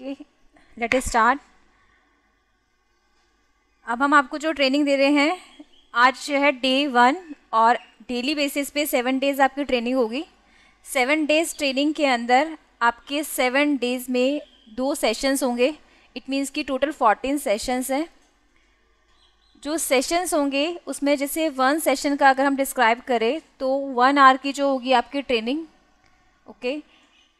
Okay let इस start अब हम आपको जो ट्रेनिंग दे रहे हैं आज जो है डे वन और डेली बेसिस पे सेवन डेज़ आपकी ट्रेनिंग होगी सेवन डेज़ ट्रेनिंग के अंदर आपके सेवन डेज़ में दो सेशंस होंगे इट मीन्स कि टोटल फोर्टीन सेशंस हैं जो सेशंस होंगे उसमें जैसे वन सेशन का अगर हम डिस्क्राइब करें तो वन आवर की जो होगी आपकी training okay okay?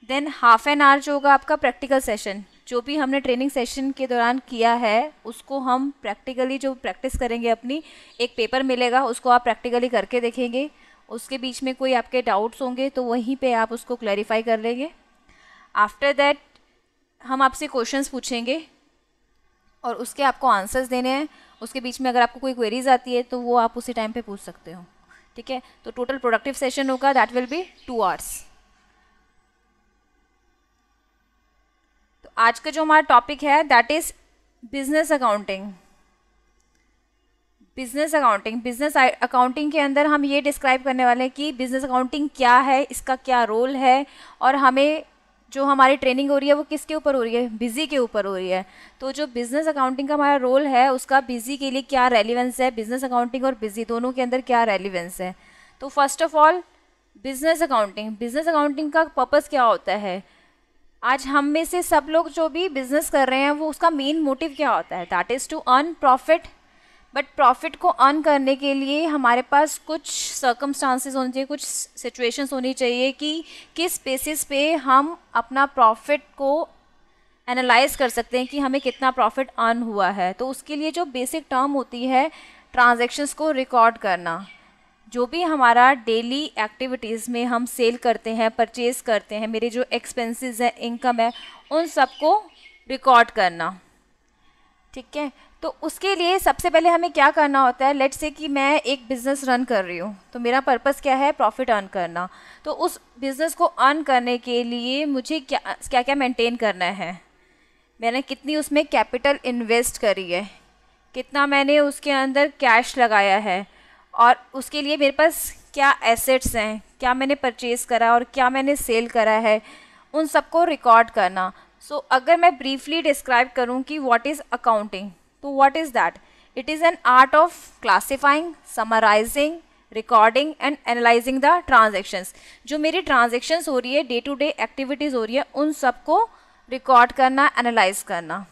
Then half an hour जो होगा आपका प्रैक्टिकल सेशन जो भी हमने ट्रेनिंग सेशन के दौरान किया है उसको हम प्रैक्टिकली जो प्रैक्टिस करेंगे अपनी एक पेपर मिलेगा उसको आप प्रैक्टिकली करके देखेंगे उसके बीच में कोई आपके डाउट्स होंगे तो वहीं पे आप उसको क्लैरिफाई कर लेंगे आफ्टर दैट हम आपसे क्वेश्चंस पूछेंगे और उसके आपको आंसर्स देने हैं उसके बीच में अगर आपको कोई क्वेरीज आती है तो वो आप उसी टाइम पर पूछ सकते हो ठीक है तो टोटल प्रोडक्टिव सेशन होगा that will be two hours आज का जो हमारा टॉपिक है that is business accounting business accounting business accounting के अंदर हम ये डिस्क्राइब करने वाले हैं कि बिजनेस अकाउंटिंग क्या है इसका क्या रोल है और हमें जो हमारी ट्रेनिंग हो रही है वो किसके ऊपर हो रही है बिजी के ऊपर हो रही है तो जो बिजनेस अकाउंटिंग का हमारा रोल है उसका बिजी के लिए क्या रेलिवेंस है बिजनेस अकाउंटिंग और बिजी दोनों के अंदर क्या रेलिवेंस है तो first of all business accounting business accounting का पर्पज़ क्या होता है आज हम में से सब लोग जो भी बिजनेस कर रहे हैं वो उसका मेन मोटिव क्या होता है that is to earn profit but profit को अर्न करने के लिए हमारे पास कुछ सर्कमस्टांसेस होने चाहिए कुछ सिचुएशंस होनी चाहिए कि किस बेसिस पे हम अपना प्रॉफिट को एनालाइज कर सकते हैं कि हमें कितना प्रॉफिट अर्न हुआ है तो उसके लिए जो बेसिक टर्म होती है ट्रांजेक्शन्स को रिकॉर्ड करना जो भी हमारा डेली एक्टिविटीज़ में हम सेल करते हैं परचेज़ करते हैं मेरे जो एक्सपेंसेस हैं इनकम है उन सबको रिकॉर्ड करना ठीक है तो उसके लिए सबसे पहले हमें क्या करना होता है लेट से कि मैं एक बिज़नेस रन कर रही हूँ तो मेरा पर्पस क्या है प्रॉफिट अर्न करना तो उस बिज़नेस को अर्न करने के लिए मुझे क्या क्या क्या मेंटेन करना है मैंने कितनी उसमें कैपिटल इन्वेस्ट करी है कितना मैंने उसके अंदर कैश लगाया है और उसके लिए मेरे पास क्या एसेट्स हैं क्या मैंने परचेज़ करा और क्या मैंने सेल करा है उन सबको रिकॉर्ड करना सो so, अगर मैं ब्रीफली डिस्क्राइब करूँ कि व्हाट इज़ अकाउंटिंग तो what is that it is an art of classifying summarising recording and analysing the transactions जो मेरी ट्रांजेक्शन्स हो रही है डे टू डे एक्टिविटीज़ हो रही है उन सबको रिकॉर्ड करना एनालाइज करना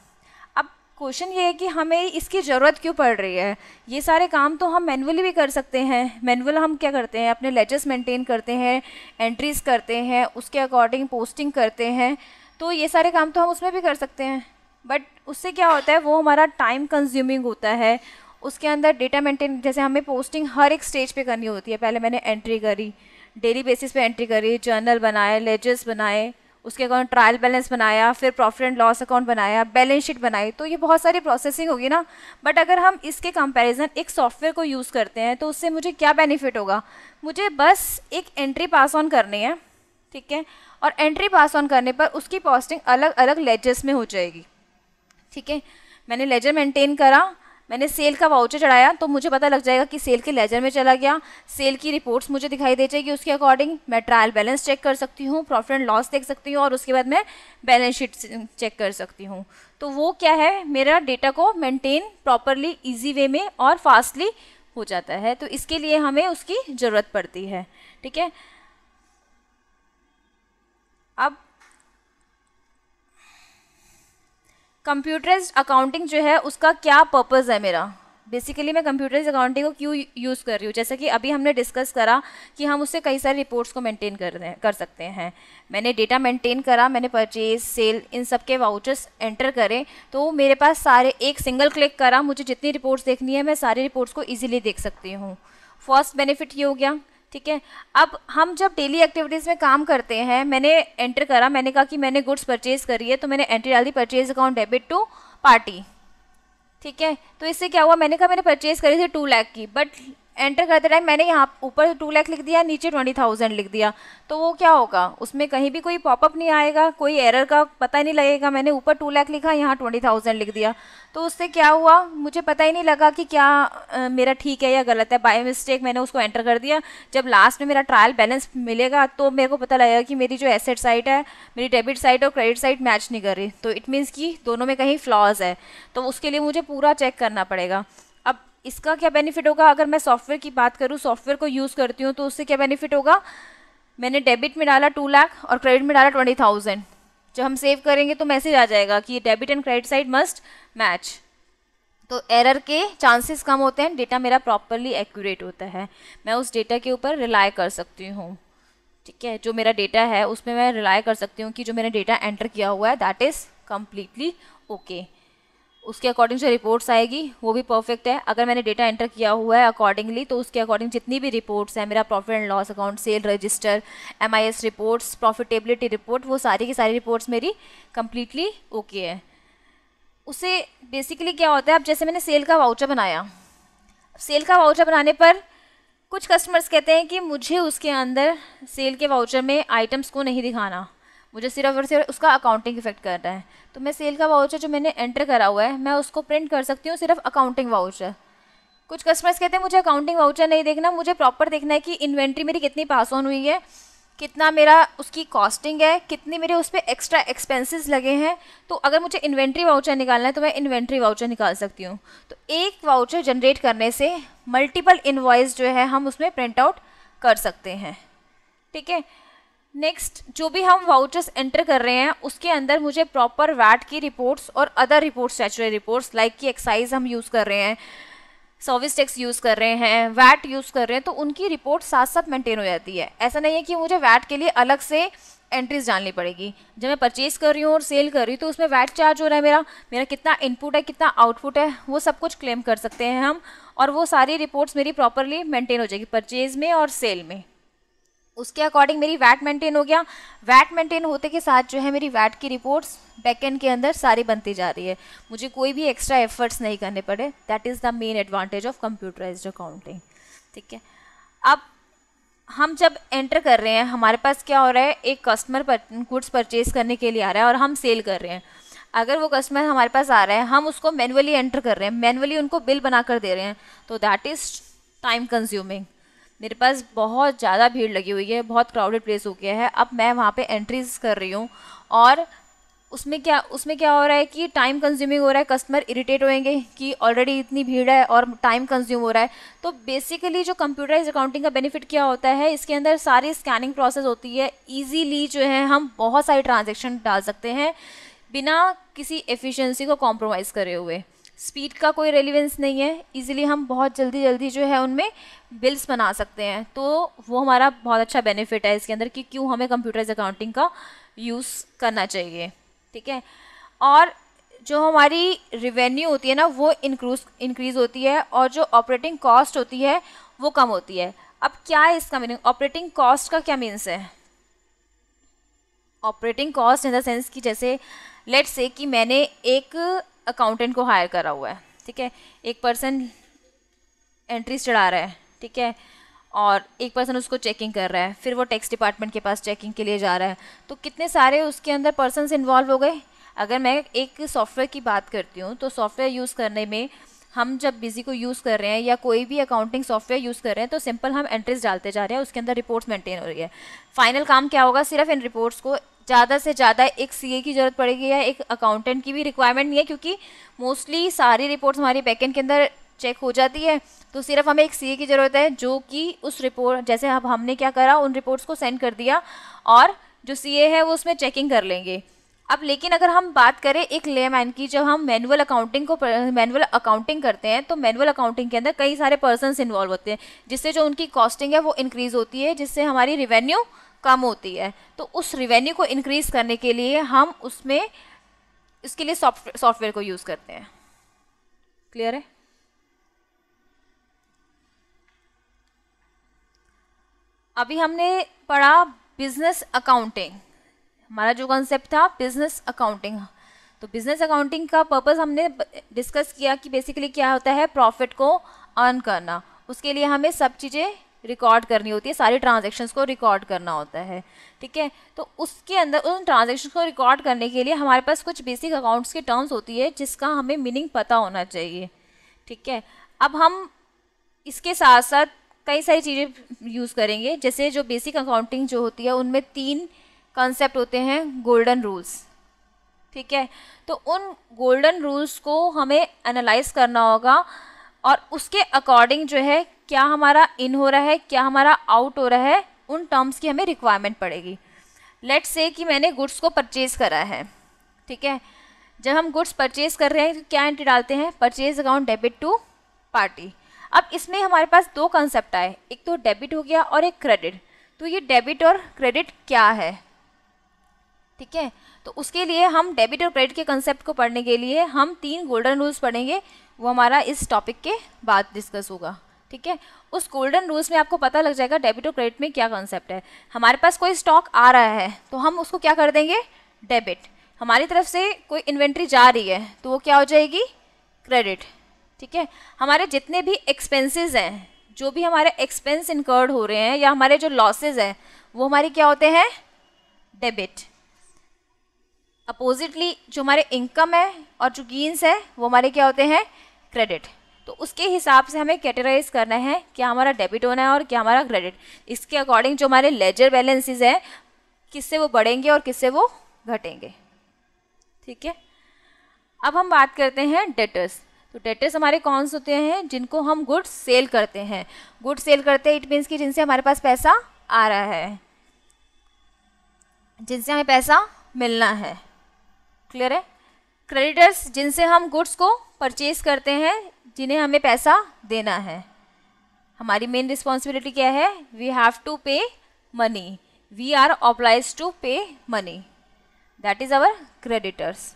क्वेश्चन ये है कि हमें इसकी ज़रूरत क्यों पड़ रही है ये सारे काम तो हम मैनुअली भी कर सकते हैं मैनुअल हम क्या करते हैं अपने लेजर्स मेंटेन करते हैं एंट्रीज़ करते हैं उसके अकॉर्डिंग पोस्टिंग करते हैं तो ये सारे काम तो हम उसमें भी कर सकते हैं बट उससे क्या होता है वो हमारा टाइम कंज्यूमिंग होता है उसके अंदर डेटा मेंटेन जैसे हमें पोस्टिंग हर एक स्टेज पर करनी होती है पहले मैंने एंट्री करी डेली बेसिस पर एंट्री करी जर्नल बनाए लेजर्स बनाए उसके अकाउंट ट्रायल बैलेंस बनाया फिर प्रॉफिट एंड लॉस अकाउंट बनाया बैलेंस शीट बनाई तो ये बहुत सारी प्रोसेसिंग होगी ना बट अगर हम इसके कंपैरिजन एक सॉफ्टवेयर को यूज़ करते हैं तो उससे मुझे क्या बेनिफिट होगा मुझे बस एक एंट्री पास ऑन करनी है ठीक है और एंट्री पास ऑन करने पर उसकी पोस्टिंग अलग अलग लेजर्स में हो जाएगी ठीक है मैंने लेजर मेंटेन करा मैंने सेल का वाउचर चढ़ाया तो मुझे पता लग जाएगा कि सेल के लेजर में चला गया सेल की रिपोर्ट्स मुझे दिखाई दे जाएगी उसके अकॉर्डिंग मैं ट्रायल बैलेंस चेक कर सकती हूँ प्रॉफिट एंड लॉस देख सकती हूँ और उसके बाद मैं बैलेंस शीट चेक कर सकती हूँ तो वो क्या है मेरा डेटा को मेनटेन प्रॉपरली ईजी वे में और फास्टली हो जाता है तो इसके लिए हमें उसकी ज़रूरत पड़ती है ठीक है अब कंप्यूटराइज अकाउंटिंग जो है उसका क्या पर्पज़ है मेरा बेसिकली मैं कंप्यूटराइज अकाउंटिंग को क्यों यूज़ कर रही हूँ जैसा कि अभी हमने डिस्कस करा कि हम उससे कई सारे रिपोर्ट्स को मेंटेन कर रहे कर सकते हैं मैंने डेटा मेंटेन करा मैंने परचेज सेल इन सब के वाउचर्स एंटर करे तो मेरे पास सारे एक सिंगल क्लिक करा मुझे जितनी रिपोर्ट्स देखनी है मैं सारी रिपोर्ट्स को ईजिली देख सकती हूँ फर्स्ट बेनिफिट ये हो गया ठीक है अब हम जब डेली एक्टिविटीज़ में काम करते हैं मैंने एंटर करा मैंने कहा कि मैंने गुड्स परचेज करी है तो मैंने एंट्री डाल दी purchase account debit to party ठीक है तो इससे क्या हुआ मैंने कहा मैंने परचेज करी थी टू लाख की बट एंटर करते टाइम मैंने यहाँ ऊपर टू लैख लिख दिया नीचे ट्वेंटी थाउजेंड लिख दिया तो वो क्या होगा उसमें कहीं भी कोई पॉपअप नहीं आएगा कोई एरर का पता नहीं लगेगा मैंने ऊपर टू लैख लिखा यहाँ ट्वेंटी थाउजेंड लिख दिया तो उससे क्या हुआ मुझे पता ही नहीं लगा कि क्या आ, मेरा ठीक है या गलत है बाय मिस्टेक मैंने उसको एंटर कर दिया जब लास्ट में मेरा ट्रायल बैलेंस मिलेगा तो मेरे को पता लगेगा कि मेरी जो एसेट साइट है मेरी डेबिट साइट और क्रेडिट साइट मैच नहीं कर रही तो इट मीन्स कि दोनों में कहीं फ्लॉज है तो उसके लिए मुझे पूरा चेक करना पड़ेगा इसका क्या बेनिफिट होगा अगर मैं सॉफ्टवेयर की बात करूँ सॉफ्टवेयर को यूज़ करती हूँ तो उससे क्या बेनिफिट होगा मैंने डेबिट में डाला टू लाख और क्रेडिट में डाला ट्वेंटी थाउजेंड जब हम सेव करेंगे तो मैसेज आ जाएगा कि debit and credit side must match तो एरर के चांसेस कम होते हैं डेटा मेरा प्रॉपरली एक्यूरेट होता है मैं उस डेटा के ऊपर रिलाई कर सकती हूँ ठीक है जो मेरा डेटा है उसमें मैं रिलाय कर सकती हूँ कि जो मैंने डेटा एंटर किया हुआ है दैट इज़ कम्प्लीटली ओके उसके अकॉर्डिंग जो रिपोर्ट्स आएगी वो भी परफेक्ट है अगर मैंने डेटा एंटर किया हुआ है अकॉर्डिंगली तो उसके अकॉर्डिंग जितनी भी रिपोर्ट्स हैं मेरा profit and loss account sale register M reports profitability report वो सारी की सारी रिपोर्ट्स मेरी कम्प्लीटली ओके है उसे बेसिकली क्या होता है अब जैसे मैंने सेल का वाउचर बनाया सेल का वाउचर बनाने पर कुछ कस्टमर्स कहते हैं कि मुझे उसके अंदर सेल के वाउचर में आइटम्स को नहीं दिखाना मुझे सिर्फ और सिर्फ उसका अकाउंटिंग इफेक्ट कर रहा है तो मैं सेल का वाउचर जो मैंने एंटर करा हुआ है मैं उसको प्रिंट कर सकती हूँ सिर्फ अकाउंटिंग वाउचर कुछ कस्टमर्स कहते हैं मुझे अकाउंटिंग वाउचर नहीं देखना मुझे प्रॉपर देखना है कि इन्वेंट्री मेरी कितनी पास ऑन हुई है कितना मेरा उसकी कॉस्टिंग है कितनी मेरे उस पर एक्स्ट्रा एक्सपेंसेस लगे हैं तो अगर मुझे इन्वेंट्री वाउचर निकालना है तो मैं इन्वेंट्री वाउचर निकाल सकती हूँ तो एक वाउचर जनरेट करने से मल्टीपल इन्वाइस जो है हम उसमें प्रिंट आउट कर सकते हैं ठीक है नेक्स्ट जो भी हम वाउचर्स एंटर कर रहे हैं उसके अंदर मुझे प्रॉपर वैट की रिपोर्ट्स और other reports statutory reports like की एक्साइज हम यूज़ कर रहे हैं सर्विस टैक्स यूज़ कर रहे हैं वैट यूज़ कर रहे हैं तो उनकी रिपोर्ट साथ साथ मेंटेन हो जाती है ऐसा नहीं है कि मुझे वैट के लिए अलग से एंट्रीज जाननी पड़ेगी जब मैं परचेज़ कर रही हूँ और सेल कर रही हूँ तो उसमें वैट चार्ज हो रहा है मेरा मेरा कितना इनपुट है कितना आउटपुट है वो सब कुछ क्लेम कर सकते हैं हम और वो सारी रिपोर्ट्स मेरी प्रॉपरली मेंटेन हो जाएगी परचेज़ में और सेल में उसके अकॉर्डिंग मेरी वैट मेंटेन हो गया वैट मेंटेन होते के साथ जो है मेरी वैट की रिपोर्ट्स बैकेंड के अंदर सारी बनती जा रही है मुझे कोई भी एक्स्ट्रा एफर्ट्स नहीं करने पड़े that is the main advantage of computerise accounting ठीक है अब हम जब एंटर कर रहे हैं हमारे पास क्या हो रहा है एक कस्टमर पर गुड्स परचेज करने के लिए आ रहा है और हम सेल कर रहे हैं अगर वो कस्टमर हमारे पास आ रहा है हम उसको मैनुअली एंटर कर रहे हैं मैनुअली उनको बिल बना कर दे रहे हैं तो दैट इज़ टाइम कंज्यूमिंग मेरे पास बहुत ज़्यादा भीड़ लगी हुई है बहुत क्राउडेड प्लेस हो गया है अब मैं वहाँ पे एंट्रीज कर रही हूँ और उसमें क्या उसमें क्या हो रहा है कि टाइम कंज्यूमिंग हो रहा है कस्टमर इरिटेट होएंगे कि ऑलरेडी इतनी भीड़ है और टाइम कंज्यूम हो रहा है तो बेसिकली जो कंप्यूटराइज अकाउंटिंग का बेनिफिट क्या होता है इसके अंदर सारी स्कैनिंग प्रोसेस होती है ईजीली जो है हम बहुत सारी ट्रांजेक्शन डाल सकते हैं बिना किसी एफिशिएंसी को कॉम्प्रोमाइज़ करे हुए स्पीड का कोई रेलिवेंस नहीं है इजीली हम बहुत जल्दी जल्दी जो है उनमें बिल्स बना सकते हैं तो वो हमारा बहुत अच्छा बेनिफिट है इसके अंदर कि क्यों हमें कंप्यूटर्स अकाउंटिंग का यूज़ करना चाहिए ठीक है और जो हमारी रिवेन्यू होती है ना वो इंक्रूज इंक्रीज़ होती है और जो ऑपरेटिंग कॉस्ट होती है वो कम होती है अब क्या है इसका मीनिंग ऑपरेटिंग कॉस्ट का क्या मीन्स है operating cost in the sense कि जैसे लेट्स से कि मैंने एक अकाउंटेंट को हायर करा हुआ है ठीक है एक पर्सन एंट्रीज चढ़ा रहा है ठीक है और एक पर्सन उसको चेकिंग कर रहा है फिर वो टैक्स डिपार्टमेंट के पास चेकिंग के लिए जा रहा है तो कितने सारे उसके अंदर पर्सनस इन्वॉल्व हो गए अगर मैं एक सॉफ्टवेयर की बात करती हूँ तो सॉफ्टवेयर यूज़ करने में हम जब बिजी को यूज़ कर रहे हैं या कोई भी अकाउंटिंग सॉफ्टवेयर यूज़ कर रहे हैं तो सिंपल हम एंट्रीज डालते जा रहे हैं उसके अंदर रिपोर्ट्स मेंटेन हो रही है फाइनल काम क्या होगा सिर्फ इन रिपोर्ट्स को ज़्यादा से ज़्यादा एक ए की ज़रूरत पड़ेगी या एक अकाउंटेंट की भी रिक्वायरमेंट नहीं है क्योंकि मोस्टली सारी रिपोर्ट्स हमारी बैकेंड के अंदर चेक हो जाती है तो सिर्फ हमें एक सीए की ज़रूरत है जो कि उस रिपोर्ट जैसे अब हमने क्या करा उन रिपोर्ट्स को सेंड कर दिया और जो सीए है वो उसमें चेकिंग कर लेंगे अब लेकिन अगर हम बात करें एक लेमैन की जब हम मैनुअल अकाउंटिंग को मैनुअल अकाउंटिंग करते हैं तो मैनुअल अकाउंटिंग के अंदर कई सारे पर्सनस इन्वॉल्व होते हैं जिससे जो उनकी कॉस्टिंग है वो इंक्रीज़ होती है जिससे हमारी रिवेन्यू कम होती है तो उस रिवेन्यू को इंक्रीज़ करने के लिए हम उसमें इसके लिए सॉफ्टवेयर को यूज़ करते हैं क्लियर है अभी हमने पढ़ा बिजनेस अकाउंटिंग हमारा जो कॉन्सेप्ट था बिजनेस अकाउंटिंग तो बिजनेस अकाउंटिंग का पर्पस हमने डिस्कस किया कि बेसिकली क्या होता है प्रॉफिट को अर्न करना उसके लिए हमें सब चीज़ें रिकॉर्ड करनी होती है सारी ट्रांजेक्शन्स को रिकॉर्ड करना होता है ठीक है तो उसके अंदर उन ट्रांजेक्शन को रिकॉर्ड करने के लिए हमारे पास कुछ बेसिक अकाउंट्स के टर्म्स होती है जिसका हमें मीनिंग पता होना चाहिए ठीक है अब हम इसके साथ साथ कई सारी चीज़ें यूज़ करेंगे जैसे जो बेसिक अकाउंटिंग जो होती है उनमें तीन कंसेप्ट होते हैं गोल्डन रूल्स ठीक है तो उन गोल्डन रूल्स को हमें एनालाइज करना होगा और उसके अकॉर्डिंग जो है क्या हमारा इन हो रहा है क्या हमारा आउट हो रहा है उन टर्म्स की हमें रिक्वायरमेंट पड़ेगी लेट्स से कि मैंने गुड्स को परचेज़ करा है ठीक है जब हम गुड्स परचेज़ कर रहे हैं तो क्या एंट्री डालते हैं purchase account debit to party अब इसमें हमारे पास दो कंसेप्ट आए एक तो डेबिट हो गया और एक क्रेडिट तो ये डेबिट और क्रेडिट क्या है ठीक है तो उसके लिए हम डेबिट और क्रेडिट के कंसेप्ट को पढ़ने के लिए हम तीन गोल्डन रूल्स पढ़ेंगे वो हमारा इस टॉपिक के बाद डिस्कस होगा ठीक है उस गोल्डन रूल्स में आपको पता लग जाएगा डेबिट और क्रेडिट में क्या कॉन्सेप्ट है हमारे पास कोई स्टॉक आ रहा है तो हम उसको क्या कर देंगे डेबिट हमारी तरफ से कोई इन्वेंट्री जा रही है तो वो क्या हो जाएगी क्रेडिट ठीक है हमारे जितने भी एक्सपेंसेस हैं जो भी हमारे एक्सपेंस इनकर्ड हो रहे हैं या हमारे जो लॉसेज हैं वो हमारे क्या होते हैं डेबिट अपोजिटली जो हमारे इनकम है और जो गेंस है वो हमारे क्या होते हैं क्रेडिट तो उसके हिसाब से हमें कैटेगराइज करना है क्या हमारा डेबिट होना है और क्या हमारा क्रेडिट इसके अकॉर्डिंग जो हमारे लेजर बैलेंसेज हैं किससे वो बढ़ेंगे और किससे वो घटेंगे ठीक है अब हम बात करते हैं डेटर्स तो डेटर्स हमारे कौन से होते हैं जिनको हम गुड्स सेल करते हैं गुड सेल करते हैं इट मीन्स कि जिनसे हमारे पास पैसा आ रहा है जिनसे हमें पैसा मिलना है क्लियर है क्रेडिटर्स जिनसे हम गुड्स को परचेज करते हैं जिन्हें हमें पैसा देना है हमारी मेन रिस्पॉन्सिबिलिटी क्या है we have to pay money we are obliged to pay money that is our creditors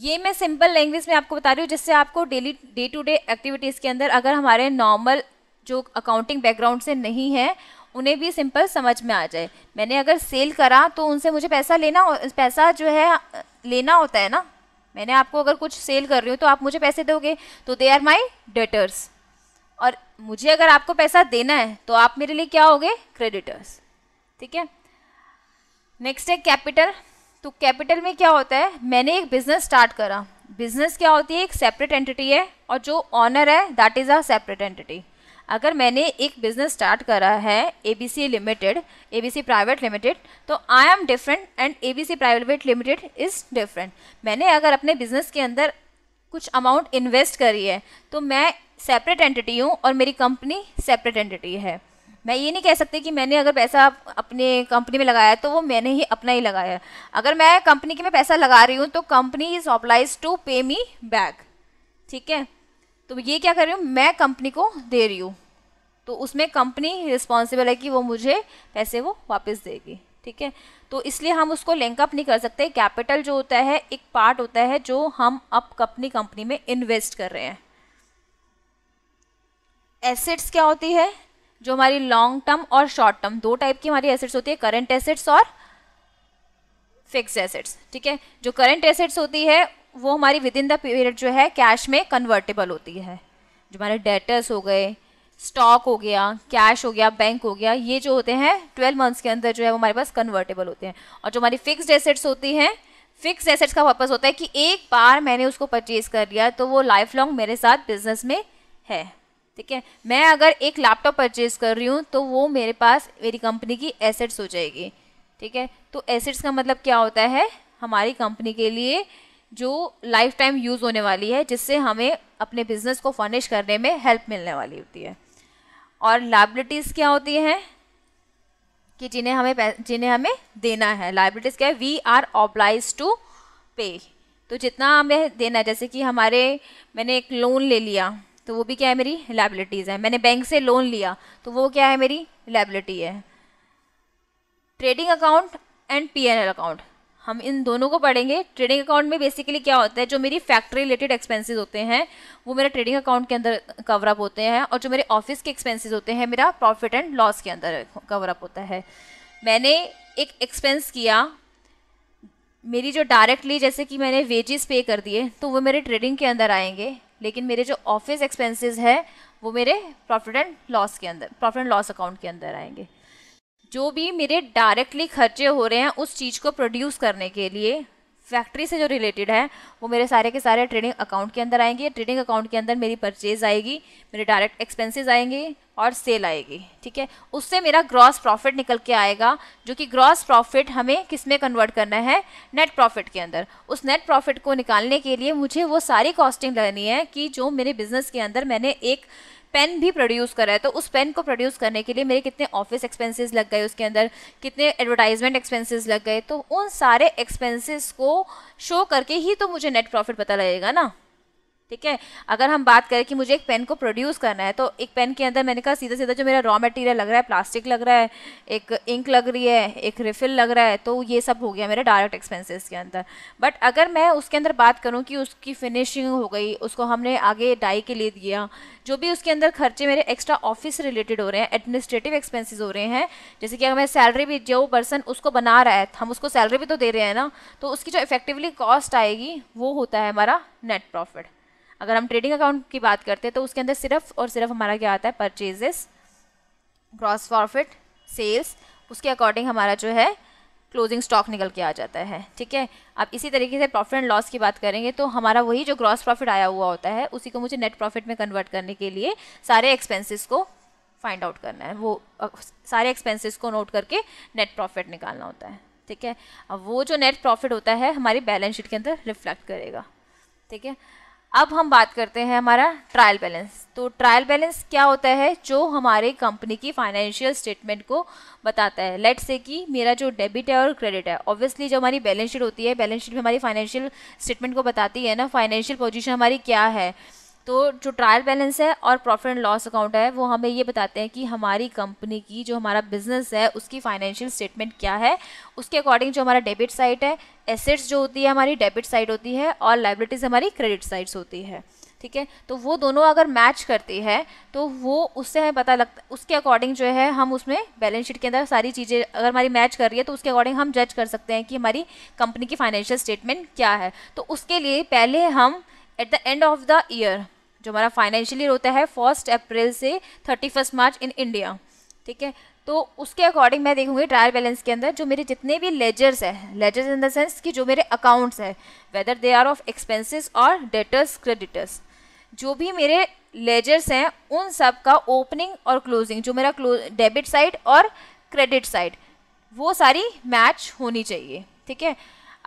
ये मैं सिंपल लैंग्वेज में आपको बता रही हूँ जिससे आपको daily day to day activities के अंदर अगर हमारे नॉर्मल जो अकाउंटिंग बैकग्राउंड से नहीं है उन्हें भी सिंपल समझ में आ जाए मैंने अगर सेल करा तो उनसे मुझे पैसा लेना पैसा जो है लेना होता है ना मैंने आपको अगर कुछ सेल कर रही हूँ तो आप मुझे पैसे दोगे तो दे आर माई डेटर्स और मुझे अगर आपको पैसा देना है तो आप मेरे लिए क्या होगे क्रेडिटर्स ठीक है नेक्स्ट है कैपिटल तो कैपिटल में क्या होता है मैंने एक बिजनेस स्टार्ट करा बिजनेस क्या होती है एक सेपरेट एंटिटी है और जो ऑनर है that is a separate entity अगर मैंने एक बिजनेस स्टार्ट करा है A B C limited A B C private limited तो I am different and A B C private limited is different मैंने अगर अपने बिजनेस के अंदर कुछ अमाउंट इन्वेस्ट करी है तो मैं सेपरेट एंटिटी हूँ और मेरी कंपनी सेपरेट एंटिटी है मैं ये नहीं कह सकती कि मैंने अगर पैसा अपने कंपनी में लगाया तो वो मैंने ही अपना ही लगाया अगर मैं कंपनी के में पैसा लगा रही हूँ तो कंपनी इज़ ऑबलाइज टू पे मी बैक ठीक है तो ये क्या कर रही हूँ मैं कंपनी को दे रही हूँ तो उसमें कंपनी रिस्पॉन्सिबल है कि वो मुझे पैसे वो वापस देगी ठीक है तो इसलिए हम उसको लिंकअप नहीं कर सकते कैपिटल जो होता है एक पार्ट होता है जो हम अब अपनी कंपनी में इन्वेस्ट कर रहे हैं एसेट्स क्या होती है जो हमारी लॉन्ग टर्म और शॉर्ट टर्म दो टाइप की हमारी एसेट्स होती है करंट एसेट्स और फिक्स एसेट्स ठीक है जो करंट एसेट्स होती है वो हमारी विद इन द पीरियड जो है कैश में कन्वर्टेबल होती है जो हमारे डेटर्स हो गए स्टॉक हो गया कैश हो गया बैंक हो गया ये जो होते हैं ट्वेल्व मंथ्स के अंदर जो है वो हमारे पास कन्वर्टेबल होते हैं और जो हमारी फिक्स्ड एसेट्स होती हैं फिक्स एसेट्स का वापस होता है कि एक बार मैंने उसको परचेज कर लिया तो वो लाइफ लॉन्ग मेरे साथ बिजनेस में है ठीक है मैं अगर एक लैपटॉप परचेज कर रही हूँ तो वो मेरे पास मेरी कंपनी की एसेट्स हो जाएगी ठीक है तो एसेट्स का मतलब क्या होता है हमारी कंपनी के लिए जो लाइफ टाइम यूज़ होने वाली है जिससे हमें अपने बिजनेस को फर्निश करने में हेल्प मिलने वाली होती है और लाइबिलिटीज़ क्या होती हैं कि जिन्हें हमें जिन्हें हमें देना है लाइबिलिटीज़ क्या है वी आर ऑब्लाइज टू पे तो जितना हमें देना है जैसे कि हमारे मैंने एक लोन ले लिया तो वो भी क्या है मेरी लाइबिलिटीज़ है मैंने बैंक से लोन लिया तो वो क्या है मेरी लाइबिलिटी है trading account and P N L account हम इन दोनों को पढ़ेंगे ट्रेडिंग अकाउंट में बेसिकली क्या होता है जो मेरी फैक्ट्री रिलेटेड एक्सपेंसेस होते हैं वो मेरा ट्रेडिंग अकाउंट के अंदर कवर अप होते हैं और जो मेरे ऑफिस के एक्सपेंसेस होते हैं मेरा प्रॉफिट एंड लॉस के अंदर कवर अप होता है मैंने एक एक्सपेंस किया मेरी जो डायरेक्टली जैसे कि मैंने वेजेस पे कर दिए तो वो मेरे ट्रेडिंग के अंदर आएंगे लेकिन मेरे जो ऑफिस एक्सपेंसेस है वो मेरे प्रॉफिट एंड लॉस के अंदर प्रॉफिट एंड लॉस अकाउंट के अंदर आएंगे जो भी मेरे डायरेक्टली खर्चे हो रहे हैं उस चीज़ को प्रोड्यूस करने के लिए फैक्ट्री से जो रिलेटेड है वो मेरे सारे के सारे ट्रेडिंग अकाउंट के अंदर आएंगे ट्रेडिंग अकाउंट के अंदर मेरी परचेज आएगी मेरे डायरेक्ट एक्सपेंसेस आएंगे और सेल आएगी ठीक है उससे मेरा ग्रॉस प्रॉफिट निकल के आएगा जो कि ग्रॉस प्रॉफिट हमें किस में कन्वर्ट करना है नेट प्रॉफिट के अंदर उस नेट प्रॉफिट को निकालने के लिए मुझे वो सारी कॉस्टिंग लेनी है कि जो मेरे बिजनेस के अंदर मैंने एक पेन भी प्रोड्यूस रहा है तो उस पेन को प्रोड्यूस करने के लिए मेरे कितने ऑफिस एक्सपेंसेस लग गए उसके अंदर कितने एडवर्टाइजमेंट एक्सपेंसेस लग गए तो उन सारे एक्सपेंसेस को शो करके ही तो मुझे नेट प्रॉफिट पता लगेगा ना ठीक है अगर हम बात करें कि मुझे एक पेन को प्रोड्यूस करना है तो एक पेन के अंदर मैंने कहा सीधा सीधा जो मेरा रॉ मटेरियल लग रहा है प्लास्टिक लग रहा है एक इंक लग रही है एक रिफिल लग रहा है तो ये सब हो गया मेरे डायरेक्ट एक्सपेंसेस के अंदर बट अगर मैं उसके अंदर बात करूँ कि उसकी फिनिशिंग हो गई उसको हमने आगे डाई के लिए दिया जो भी उसके अंदर खर्चे मेरे एक्स्ट्रा ऑफिस रिलेटेड हो रहे हैं एडमिनिस्ट्रेटिव एक्सपेंसिस हो रहे हैं जैसे कि अगर मैं सैलरी भी जो पर्सन उसको बना रहा है हम उसको सैलरी भी तो दे रहे हैं ना तो उसकी जो इफेक्टिवली कॉस्ट आएगी वो होता है हमारा नेट प्रॉफिट अगर हम ट्रेडिंग अकाउंट की बात करते हैं तो उसके अंदर सिर्फ और सिर्फ हमारा क्या आता है परचेजेस ग्रॉस प्रॉफिट सेल्स उसके अकॉर्डिंग हमारा जो है क्लोजिंग स्टॉक निकल के आ जाता है ठीक है अब इसी तरीके से प्रॉफिट एंड लॉस की बात करेंगे तो हमारा वही जो ग्रॉस प्रॉफिट आया हुआ होता है उसी को मुझे नेट प्रॉफिट में कन्वर्ट करने के लिए सारे एक्सपेंसेस को फाइंड आउट करना है वो सारे एक्सपेंसेस को नोट करके नेट प्रॉफिट निकालना होता है ठीक है अब वो जो नेट प्रॉफिट होता है हमारी बैलेंस शीट के अंदर रिफ्लेक्ट करेगा ठीक है अब हम बात करते हैं हमारा ट्रायल बैलेंस तो ट्रायल बैलेंस क्या होता है जो हमारे कंपनी की फाइनेंशियल स्टेटमेंट को बताता है लेट से कि मेरा जो डेबिट है और क्रेडिट है ऑब्वियसली जो हमारी बैलेंस शीट होती है बैलेंस शीट में हमारी फाइनेंशियल स्टेटमेंट को बताती है ना फाइनेंशियल पोजीशन हमारी क्या है तो जो ट्रायल बैलेंस है और प्रॉफिट एंड लॉस अकाउंट है वो हमें ये बताते हैं कि हमारी कंपनी की जो हमारा बिजनेस है उसकी फाइनेंशियल स्टेटमेंट क्या है उसके अकॉर्डिंग जो हमारा डेबिट साइट है एसेट्स जो होती है हमारी डेबिट साइड होती है और लाइबिलिटीज़ हमारी क्रेडिट साइड्स होती है ठीक है तो वो दोनों अगर मैच करती है तो वो उससे हमें पता लगता उसके अकॉर्डिंग जो है हम उसमें बैलेंस शीट के अंदर सारी चीज़ें अगर हमारी मैच कर रही है तो उसके अकॉर्डिंग हम जज कर सकते हैं कि हमारी कंपनी की फाइनेंशियल स्टेटमेंट क्या है तो उसके लिए पहले हम at the end of the year जो हमारा फाइनेंशियल ईयर होता है फर्स्ट अप्रैल से thirty first March in India ठीक है तो उसके अकॉर्डिंग मैं देखूंगी ट्रायल बैलेंस के अंदर जो मेरे जितने भी लेजर्स हैं लेजर्स इन द सेंस कि जो मेरे अकाउंट्स हैं whether they are of expenses और डेटर्स क्रेडिटर्स जो भी मेरे लेजर्स हैं उन सब का ओपनिंग और क्लोजिंग जो मेरा डेबिट साइड और क्रेडिट साइड वो सारी मैच होनी चाहिए ठीक है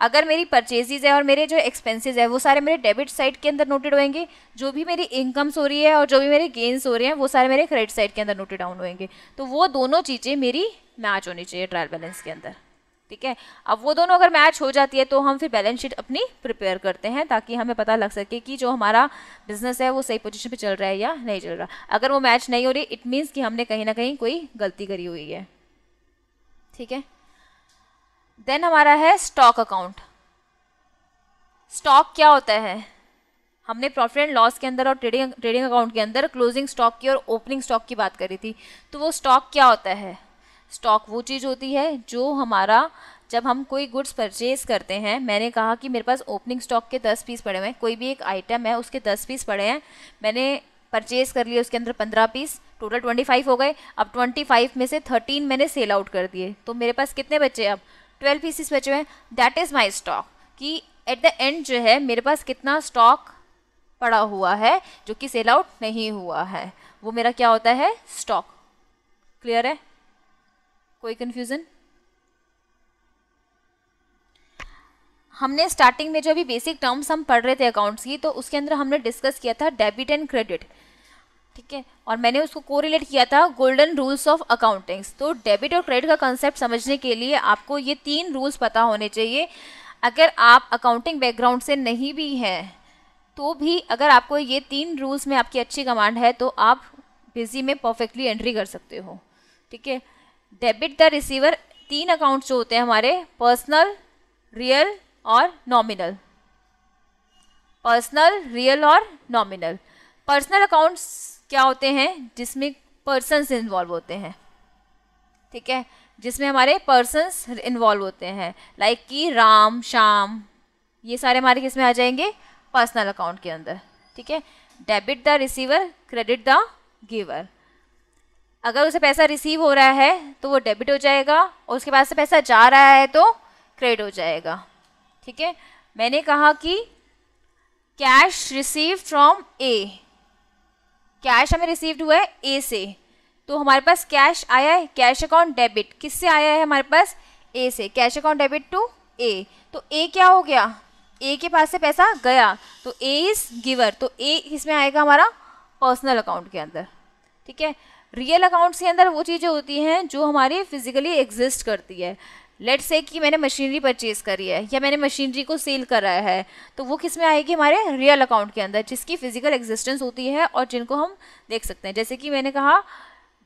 अगर मेरी परचेजेज है और मेरे जो एक्सपेंसेस है वो सारे मेरे डेबिट साइड के अंदर नोटेड होंगे जो भी मेरी इनकम्स हो रही है और जो भी मेरे गेंस हो रहे हैं वो सारे मेरे क्रेडिट साइड के अंदर नोटेड डाउन होंगे तो वो दोनों चीज़ें मेरी मैच होनी चाहिए ट्रायल बैलेंस के अंदर ठीक है अब वो दोनों अगर मैच हो जाती है तो हम फिर बैलेंस शीट अपनी प्रिपेयर करते हैं ताकि हमें पता लग सके कि जो हमारा बिजनेस है वो सही पोजीशन पर चल रहा है या नहीं चल रहा अगर वो मैच नहीं हो रही इट मीन्स कि हमने कहीं ना कहीं कोई गलती करी हुई है ठीक है देन हमारा है स्टॉक अकाउंट स्टॉक क्या होता है हमने प्रॉफिट एंड लॉस के अंदर और ट्रेडिंग ट्रेडिंग अकाउंट के अंदर क्लोजिंग स्टॉक की और ओपनिंग स्टॉक की बात करी थी तो वो स्टॉक क्या होता है स्टॉक वो चीज़ होती है जो हमारा जब हम कोई गुड्स परचेज करते हैं मैंने कहा कि मेरे पास ओपनिंग स्टॉक के दस पीस पड़े हुए हैं कोई भी एक आइटम है उसके दस पीस पड़े हैं मैंने परचेज़ कर लिए उसके अंदर पंद्रह पीस टोटल ट्वेंटी फाइव हो गए अब ट्वेंटी फाइव में से थर्टीन मैंने सेल आउट कर दिए तो मेरे पास कितने बचे अब ट्वेल्व पीसीस बचे हुए हैं दैट इज़ माई स्टॉक कि एट द एंड जो है मेरे पास कितना स्टॉक पड़ा हुआ है जो कि सेल आउट नहीं हुआ है वो मेरा क्या होता है स्टॉक क्लियर है कोई कन्फ्यूज़न हमने स्टार्टिंग में जो अभी बेसिक टर्म्स हम पढ़ रहे थे अकाउंट्स की तो उसके अंदर हमने डिस्कस किया था डेबिट एंड क्रेडिट ठीक है और मैंने उसको कोरिलेट किया था गोल्डन रूल्स ऑफ अकाउंटिंग्स तो डेबिट और क्रेडिट का कंसेप्ट समझने के लिए आपको ये तीन रूल्स पता होने चाहिए अगर आप अकाउंटिंग बैकग्राउंड से नहीं भी हैं तो भी अगर आपको ये तीन रूल्स में आपकी अच्छी कमांड है तो आप बिजी में परफेक्टली एंट्री कर सकते हो ठीक है डेबिट द रिसीवर तीन अकाउंट्स जो होते हैं हमारे पर्सनल रियल और नॉमिनल पर्सनल रियल और नॉमिनल पर्सनल अकाउंट्स क्या होते हैं जिसमें पर्सनस इन्वॉल्व होते हैं ठीक है जिसमें हमारे पर्सनस इन्वॉल्व होते हैं लाइक कि राम श्याम ये सारे हमारे किस में आ जाएंगे पर्सनल अकाउंट के अंदर ठीक है debit the receiver credit the giver अगर उसे पैसा रिसीव हो रहा है तो वो डेबिट हो जाएगा और उसके पास से पैसा जा रहा है तो क्रेडिट हो जाएगा ठीक है मैंने कहा कि cash receive from A cash हमें रिसीव्ड हुआ है ए से तो हमारे पास कैश आया है कैश अकाउंट डेबिट किससे आया है हमारे पास ए से cash account debit to A तो ए क्या हो गया ए के पास से पैसा गया तो ए इज़ गिवर तो ए इसमें आएगा हमारा पर्सनल अकाउंट के अंदर ठीक है रियल अकाउंट्स के अंदर वो चीज़ें होती हैं जो हमारी फिजिकली एग्जिस्ट करती है लेट्स से कि मैंने मशीनरी परचेज़ करी है या मैंने मशीनरी को सेल कराया है तो वो किस में आएगी हमारे रियल अकाउंट के अंदर जिसकी फ़िज़िकल एग्जिस्टेंस होती है और जिनको हम देख सकते हैं जैसे कि मैंने कहा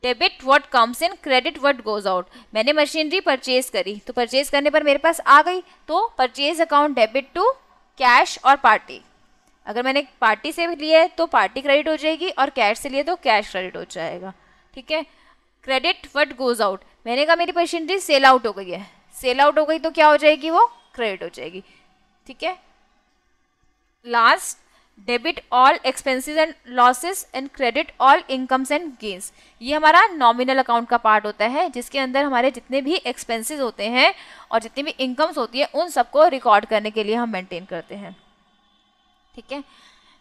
debit what comes in credit what goes out मैंने मशीनरी परचेज करी तो परचेज करने पर मेरे पास आ गई तो purchase account debit to cash और पार्टी अगर मैंने पार्टी से लिया है तो पार्टी क्रेडिट हो जाएगी और कैश से लिए तो कैश क्रेडिट हो जाएगा ठीक है क्रेडिट वट गोज आउट मैंने कहा मेरी मशीनरी सेल आउट हो गई है सेल आउट हो गई तो क्या हो जाएगी वो क्रेडिट हो जाएगी ठीक है last debit all expenses and losses and credit all incomes and gains ये हमारा नॉमिनल अकाउंट का पार्ट होता है जिसके अंदर हमारे जितने भी एक्सपेंसेस होते हैं और जितनी भी इनकम्स होती है उन सबको रिकॉर्ड करने के लिए हम मेंटेन करते हैं ठीक है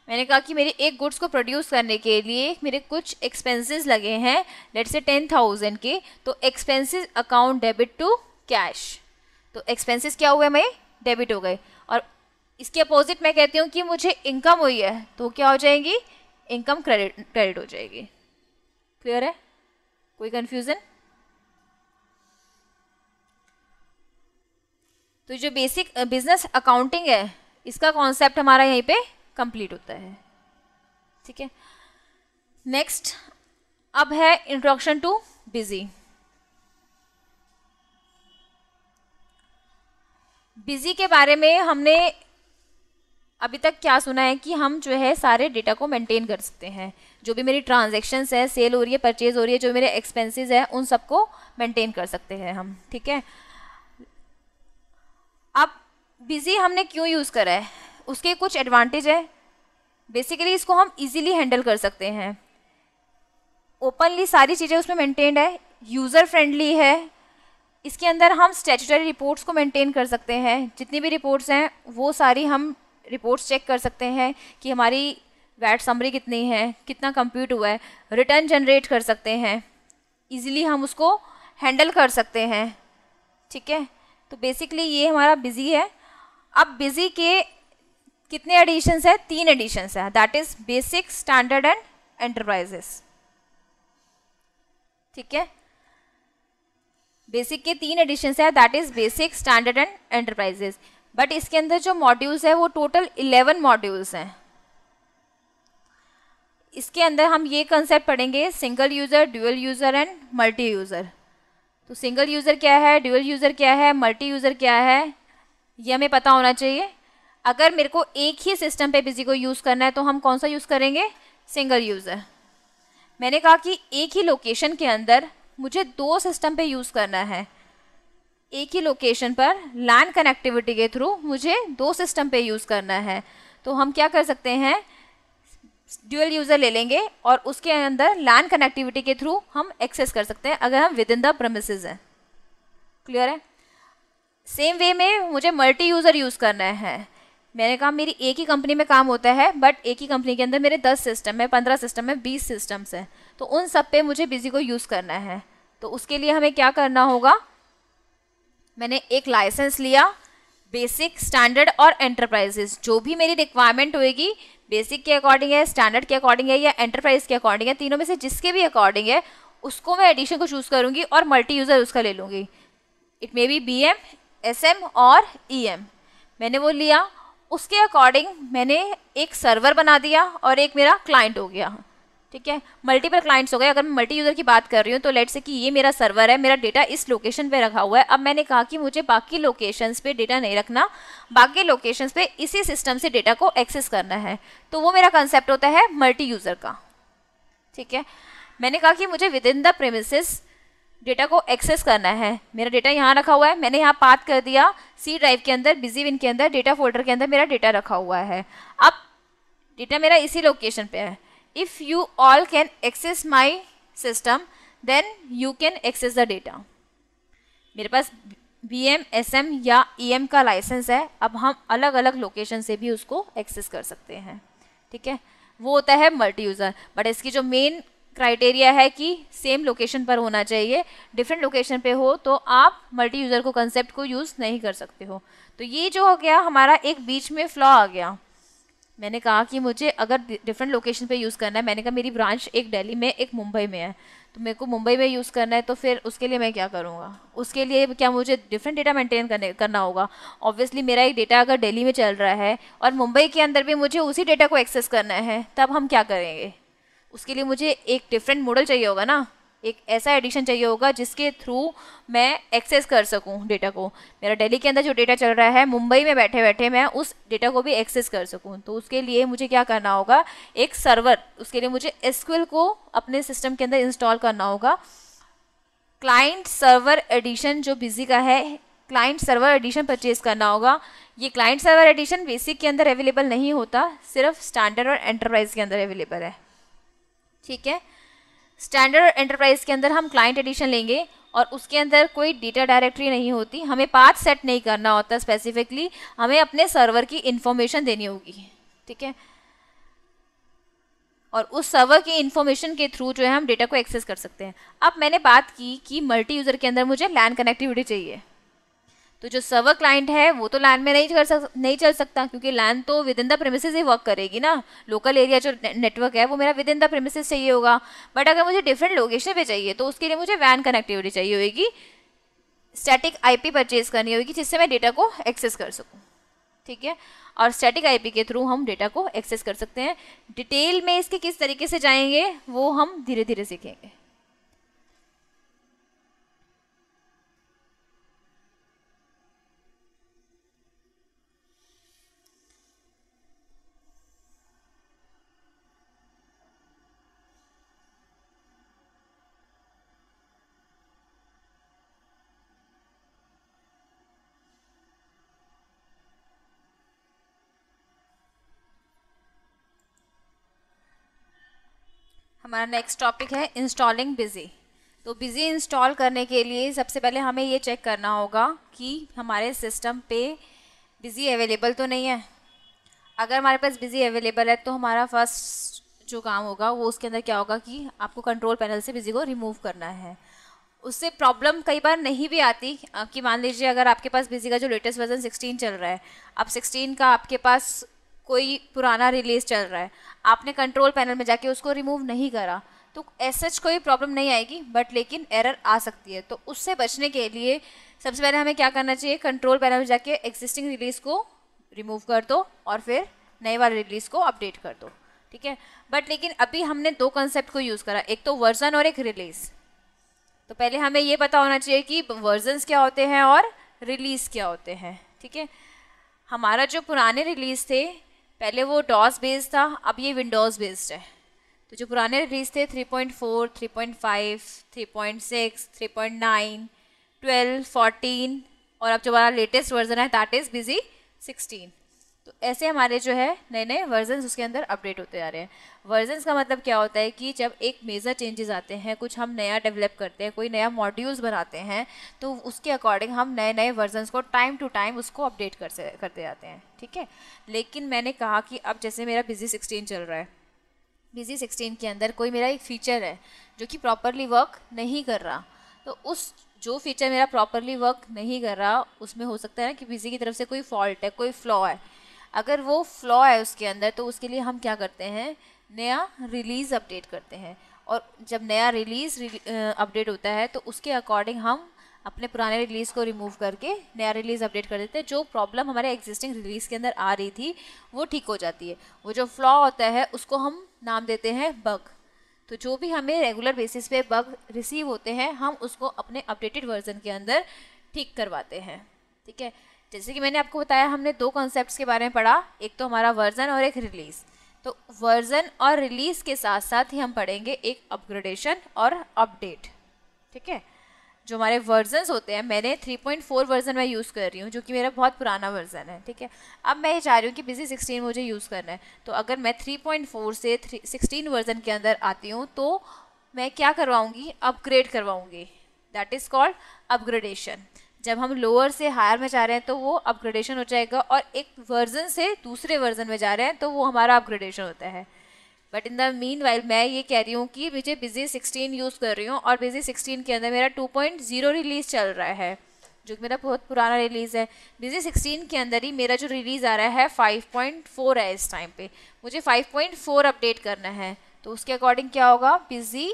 मैंने कहा कि मेरे एक गुड्स को प्रोड्यूस करने के लिए मेरे कुछ एक्सपेंसेस लगे हैं लेट से टेन थाउजेंड के तो expenses account debit to cash तो एक्सपेंसेस क्या हुए मेरे डेबिट हो गए और इसके अपोजिट मैं कहती हूँ कि मुझे इनकम हुई है तो क्या हो जाएगी इनकम क्रेडिट क्रेडिट हो जाएगी क्लियर है कोई कन्फ्यूज़न तो जो बेसिक बिजनेस अकाउंटिंग है इसका कॉन्सेप्ट हमारा यहीं पे कंप्लीट होता है ठीक है नेक्स्ट अब है इंट्रोडक्शन टू बिजी बिजी के बारे में हमने अभी तक क्या सुना है कि हम जो है सारे डेटा को मेंटेन कर सकते हैं जो भी मेरी ट्रांजेक्शन्स है सेल हो रही है परचेज हो रही है जो मेरे एक्सपेंसेस हैं उन सबको मेंटेन कर सकते हैं हम ठीक है अब बिजी हमने क्यों यूज़ करा है उसके कुछ एडवांटेज है बेसिकली इसको हम इजीली हैंडल कर सकते हैं ओपनली सारी चीज़ें उसमें मेंटेन्ड है यूज़र फ्रेंडली है इसके अंदर हम स्टेचुटरी रिपोर्ट्स को मेंटेन कर सकते हैं जितनी भी रिपोर्ट्स हैं वो सारी हम रिपोर्ट्स चेक कर सकते हैं कि हमारी वैट समरी कितनी है कितना कंप्यूट हुआ है रिटर्न जनरेट कर सकते हैं ईजिली हम उसको हैंडल कर सकते हैं ठीक है तो बेसिकली ये हमारा बिजी है अब बिजी के कितने एडिशंस हैं तीन एडिशंस हैं that is basic standard and enterprises ठीक है बेसिक के तीन एडिशन है that is basic standard and enterprises but इसके अंदर जो मॉड्यूल्स है वो टोटल इलेवन मॉड्यूल्स हैं इसके अंदर हम ये कंसेप्ट पढ़ेंगे single user dual user and multi user तो सिंगल यूज़र क्या है ड्यूअल यूज़र क्या है मल्टी यूज़र क्या है ये हमें पता होना चाहिए अगर मेरे को एक ही सिस्टम पे बिजी को यूज़ करना है तो हम कौन सा यूज़ करेंगे सिंगल यूज़र मैंने कहा कि एक ही लोकेशन के अंदर मुझे दो सिस्टम पे यूज़ करना है एक ही लोकेशन पर लैंड कनेक्टिविटी के थ्रू मुझे दो सिस्टम पे यूज़ करना है तो हम क्या कर सकते हैं ड्यूअल यूज़र ले लेंगे और उसके अंदर लैंड कनेक्टिविटी के थ्रू हम एक्सेस कर सकते हैं अगर हम विद इन द प्रमिसेज हैं क्लियर है सेम वे में मुझे मल्टी यूज़र यूज़ करना है मैंने कहा मेरी एक ही कंपनी में काम होता है बट एक ही कंपनी के अंदर मेरे दस सिस्टम है पंद्रह सिस्टम है बीस सिस्टम्स हैं तो उन सब पे मुझे बिजी को यूज़ करना है तो उसके लिए हमें क्या करना होगा मैंने एक लाइसेंस लिया बेसिक स्टैंडर्ड और एंटरप्राइजेस जो भी मेरी रिक्वायरमेंट होएगी बेसिक के अकॉर्डिंग है स्टैंडर्ड के अकॉर्डिंग है या एंटरप्राइज के अकॉर्डिंग है तीनों में से जिसके भी अकॉर्डिंग है उसको मैं एडिशन को चूज़ करूँगी और मल्टी यूज़र उसका ले लूँगी it may be B M S M और ई e एम मैंने वो लिया उसके अकॉर्डिंग मैंने एक सर्वर बना दिया और एक मेरा क्लाइंट हो गया ठीक है मल्टीपल क्लाइंट्स हो गए अगर मैं मल्टी यूज़र की बात कर रही हूँ तो लेट से कि ये मेरा सर्वर है मेरा डेटा इस लोकेशन पे रखा हुआ है अब मैंने कहा कि मुझे बाकी लोकेशंस पे डेटा नहीं रखना बाकी लोकेशंस पे इसी सिस्टम से डेटा को एक्सेस करना है तो वो मेरा कंसेप्ट होता है मल्टी यूज़र का ठीक है मैंने कहा कि मुझे within the premises data को एक्सेस करना है मेरा डेटा यहाँ रखा हुआ है मैंने यहाँ पात कर दिया सी ड्राइव के अंदर बिजी विन के अंदर डेटा फोल्डर के अंदर मेरा डेटा रखा हुआ है अब डेटा मेरा इसी लोकेशन पर है if you all can access my system then you can access the data मेरे पास बी एम एस एम या ई e एम का लाइसेंस है अब हम अलग अलग लोकेशन से भी उसको एक्सेस कर सकते हैं ठीक है वो होता है मल्टी यूज़र बट इसकी जो मेन क्राइटेरिया है कि सेम लोकेशन पर होना चाहिए डिफरेंट लोकेशन पे हो तो आप मल्टी यूज़र को कंसेप्ट को यूज़ नहीं कर सकते हो तो ये जो हो गया हमारा एक बीच में फ्लॉ आ गया मैंने कहा कि मुझे अगर डिफरेंट लोकेशन पे यूज़ करना है मैंने कहा मेरी ब्रांच एक दिल्ली में एक मुंबई में है तो मेरे को मुंबई में यूज़ करना है तो फिर उसके लिए मैं क्या करूँगा उसके लिए क्या मुझे डिफरेंट डेटा मेंटेन करने करना होगा ऑब्वियसली मेरा एक डेटा अगर दिल्ली में चल रहा है और मुंबई के अंदर भी मुझे उसी डेटा को एक्सेस करना है तब हम क्या करेंगे उसके लिए मुझे एक डिफरेंट मॉडल चाहिए होगा ना एक ऐसा एडिशन चाहिए होगा जिसके थ्रू मैं एक्सेस कर सकूं डेटा को मेरा दिल्ली के अंदर जो डेटा चल रहा है मुंबई में बैठे बैठे मैं उस डेटा को भी एक्सेस कर सकूं तो उसके लिए मुझे क्या करना होगा एक सर्वर उसके लिए मुझे एसक्यूएल को अपने सिस्टम के अंदर इंस्टॉल करना होगा क्लाइंट सर्वर एडिशन जो बिजी का है क्लाइंट सर्वर एडिशन परचेज करना होगा ये क्लाइंट सर्वर एडिशन बेसिक के अंदर अवेलेबल नहीं होता सिर्फ स्टैंडर्ड और एंटरप्राइज के अंदर अवेलेबल है ठीक है स्टैंडर्ड एंटरप्राइज के अंदर हम क्लाइंट एडिशन लेंगे और उसके अंदर कोई डेटा डायरेक्टरी नहीं होती हमें पाथ सेट नहीं करना होता स्पेसिफिकली हमें अपने सर्वर की इन्फॉर्मेशन देनी होगी ठीक है और उस सर्वर की इन्फॉर्मेशन के थ्रू जो है हम डेटा को एक्सेस कर सकते हैं अब मैंने बात की कि मल्टी यूज़र के अंदर मुझे लैंड कनेक्टिविटी चाहिए तो जो सर्वर क्लाइंट है वो तो लैन में नहीं कर सक नहीं चल सकता क्योंकि लैन तो विद इन द प्रेमिस ही वर्क करेगी ना लोकल एरिया जो नेटवर्क है वो मेरा विद इन द प्रेमिस चाहिए होगा बट अगर मुझे डिफरेंट लोकेशन पे चाहिए तो उसके लिए मुझे वैन कनेक्टिविटी चाहिए होगी स्टैटिक आईपी परचेज करनी होगी जिससे मैं डेटा को एक्सेस कर सकूँ ठीक है और स्टैटिक आईपी के थ्रू हम डेटा को एक्सेस कर सकते हैं डिटेल में इसके किस तरीके से जाएंगे वो हम धीरे धीरे सीखेंगे हमारा नेक्स्ट टॉपिक है इंस्टॉलिंग बिज़ी तो बिज़ी इंस्टॉल करने के लिए सबसे पहले हमें ये चेक करना होगा कि हमारे सिस्टम पे बिज़ी अवेलेबल तो नहीं है अगर हमारे पास बिज़ी अवेलेबल है तो हमारा फर्स्ट जो काम होगा वो उसके अंदर क्या होगा कि आपको कंट्रोल पैनल से बिज़ी को रिमूव करना है उससे प्रॉब्लम कई बार नहीं भी आती कि मान लीजिए अगर आपके पास बिजी का जो लेटेस्ट वर्जन 16 चल रहा है अब 16 का आपके पास कोई पुराना रिलीज चल रहा है आपने कंट्रोल पैनल में जाके उसको रिमूव नहीं करा तो ऐसा कोई प्रॉब्लम नहीं आएगी बट लेकिन एरर आ सकती है तो उससे बचने के लिए सबसे पहले हमें क्या करना चाहिए कंट्रोल पैनल में जाके एग्जिस्टिंग रिलीज़ को रिमूव कर दो और फिर नए वाले रिलीज़ को अपडेट कर दो ठीक है बट लेकिन अभी हमने दो कंसेप्ट को यूज़ करा एक तो वर्जन और एक रिलीज़ तो पहले हमें ये पता होना चाहिए कि वर्जन क्या होते हैं और रिलीज़ क्या होते हैं ठीक है हमारा जो पुराने रिलीज़ थे पहले वो डॉस बेस्ड था अब ये विंडोज़ बेस्ड है तो जो पुराने रिलीज थे 3.4, 3.5, 3.6, 3.9, 12, 14 और अब जो हमारा लेटेस्ट वर्जन है दैट इज़ बिजी 16 तो ऐसे हमारे जो है नए नए वर्जन उसके अंदर अपडेट होते जा रहे हैं वर्जन का मतलब क्या होता है कि जब एक मेजर चेंजेस आते हैं कुछ हम नया डेवलप करते हैं कोई नया मॉड्यूल्स बनाते हैं तो उसके अकॉर्डिंग हम नए नए वर्जन को टाइम टू टाइम उसको अपडेट कर करते जाते हैं ठीक है लेकिन मैंने कहा कि अब जैसे मेरा बिजी सिक्सटीन चल रहा है बिजी सिक्सटीन के अंदर कोई मेरा एक फ़ीचर है जो कि प्रॉपरली वर्क नहीं कर रहा तो उस जो फीचर मेरा प्रॉपरली वर्क नहीं कर रहा उसमें हो सकता है ना कि बिजी की तरफ से कोई फॉल्ट है कोई फ्लॉ है अगर वो फ्लॉ है उसके अंदर तो उसके लिए हम क्या करते हैं नया रिलीज़ अपडेट करते हैं और जब नया रिलीज़ अपडेट होता है तो उसके अकॉर्डिंग हम अपने पुराने रिलीज़ को रिमूव करके नया रिलीज़ अपडेट कर देते हैं जो प्रॉब्लम हमारे एग्जिस्टिंग रिलीज़ के अंदर आ रही थी वो ठीक हो जाती है वो जो फ्लॉ होता है उसको हम नाम देते हैं बग तो जो भी हमें रेगुलर बेसिस पे बग रिसीव होते हैं हम उसको अपने अपडेटेड वर्जन के अंदर ठीक करवाते हैं ठीक है जैसे कि मैंने आपको बताया हमने दो कॉन्सेप्ट्स के बारे में पढ़ा एक तो हमारा वर्जन और एक रिलीज़ तो वर्जन और रिलीज़ के साथ साथ ही हम पढ़ेंगे एक अपग्रेडेशन और अपडेट ठीक है जो हमारे वर्जनस होते हैं मैंने 3.4 वर्जन मैं यूज़ कर रही हूँ जो कि मेरा बहुत पुराना वर्जन है ठीक है अब मैं ये चाह रही हूँ कि बिजी 16 मुझे यूज़ करना है तो अगर मैं 3.4 से 3, 16 वर्जन के अंदर आती हूँ तो मैं क्या करवाऊँगी अपग्रेड करवाऊँगी दैट इज़ कॉल्ड अपग्रेडेशन जब हम लोअर से हायर में जा रहे हैं तो वो अपग्रेडेशन हो जाएगा और एक वर्जन से दूसरे वर्जन में जा रहे हैं तो वो हमारा अपग्रेडेशन होता है but in the meanwhile मैं ये कह रही हूँ कि मुझे बिजी सिक्सटीन यूज़ कर रही हूँ और बिजी सिक्सटीन के अंदर मेरा टू पॉइंट ज़ीरो रिलीज़ चल रहा है जो कि मेरा बहुत पुराना रिलीज़ है बिजी सिक्सटीन के अंदर ही मेरा जो रिलीज़ आ रहा है फाइव पॉइंट फोर है इस टाइम पे मुझे फाइव पॉइंट फोर अपडेट करना है तो उसके अकॉर्डिंग क्या होगा बिजी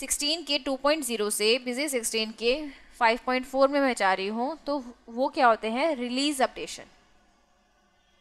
सिक्सटीन के टू पॉइंट ज़ीरो से बिजी सिक्सटीन के 5.4 में मैं जा रही हूँ तो वो क्या होते हैं रिलीज अपडेशन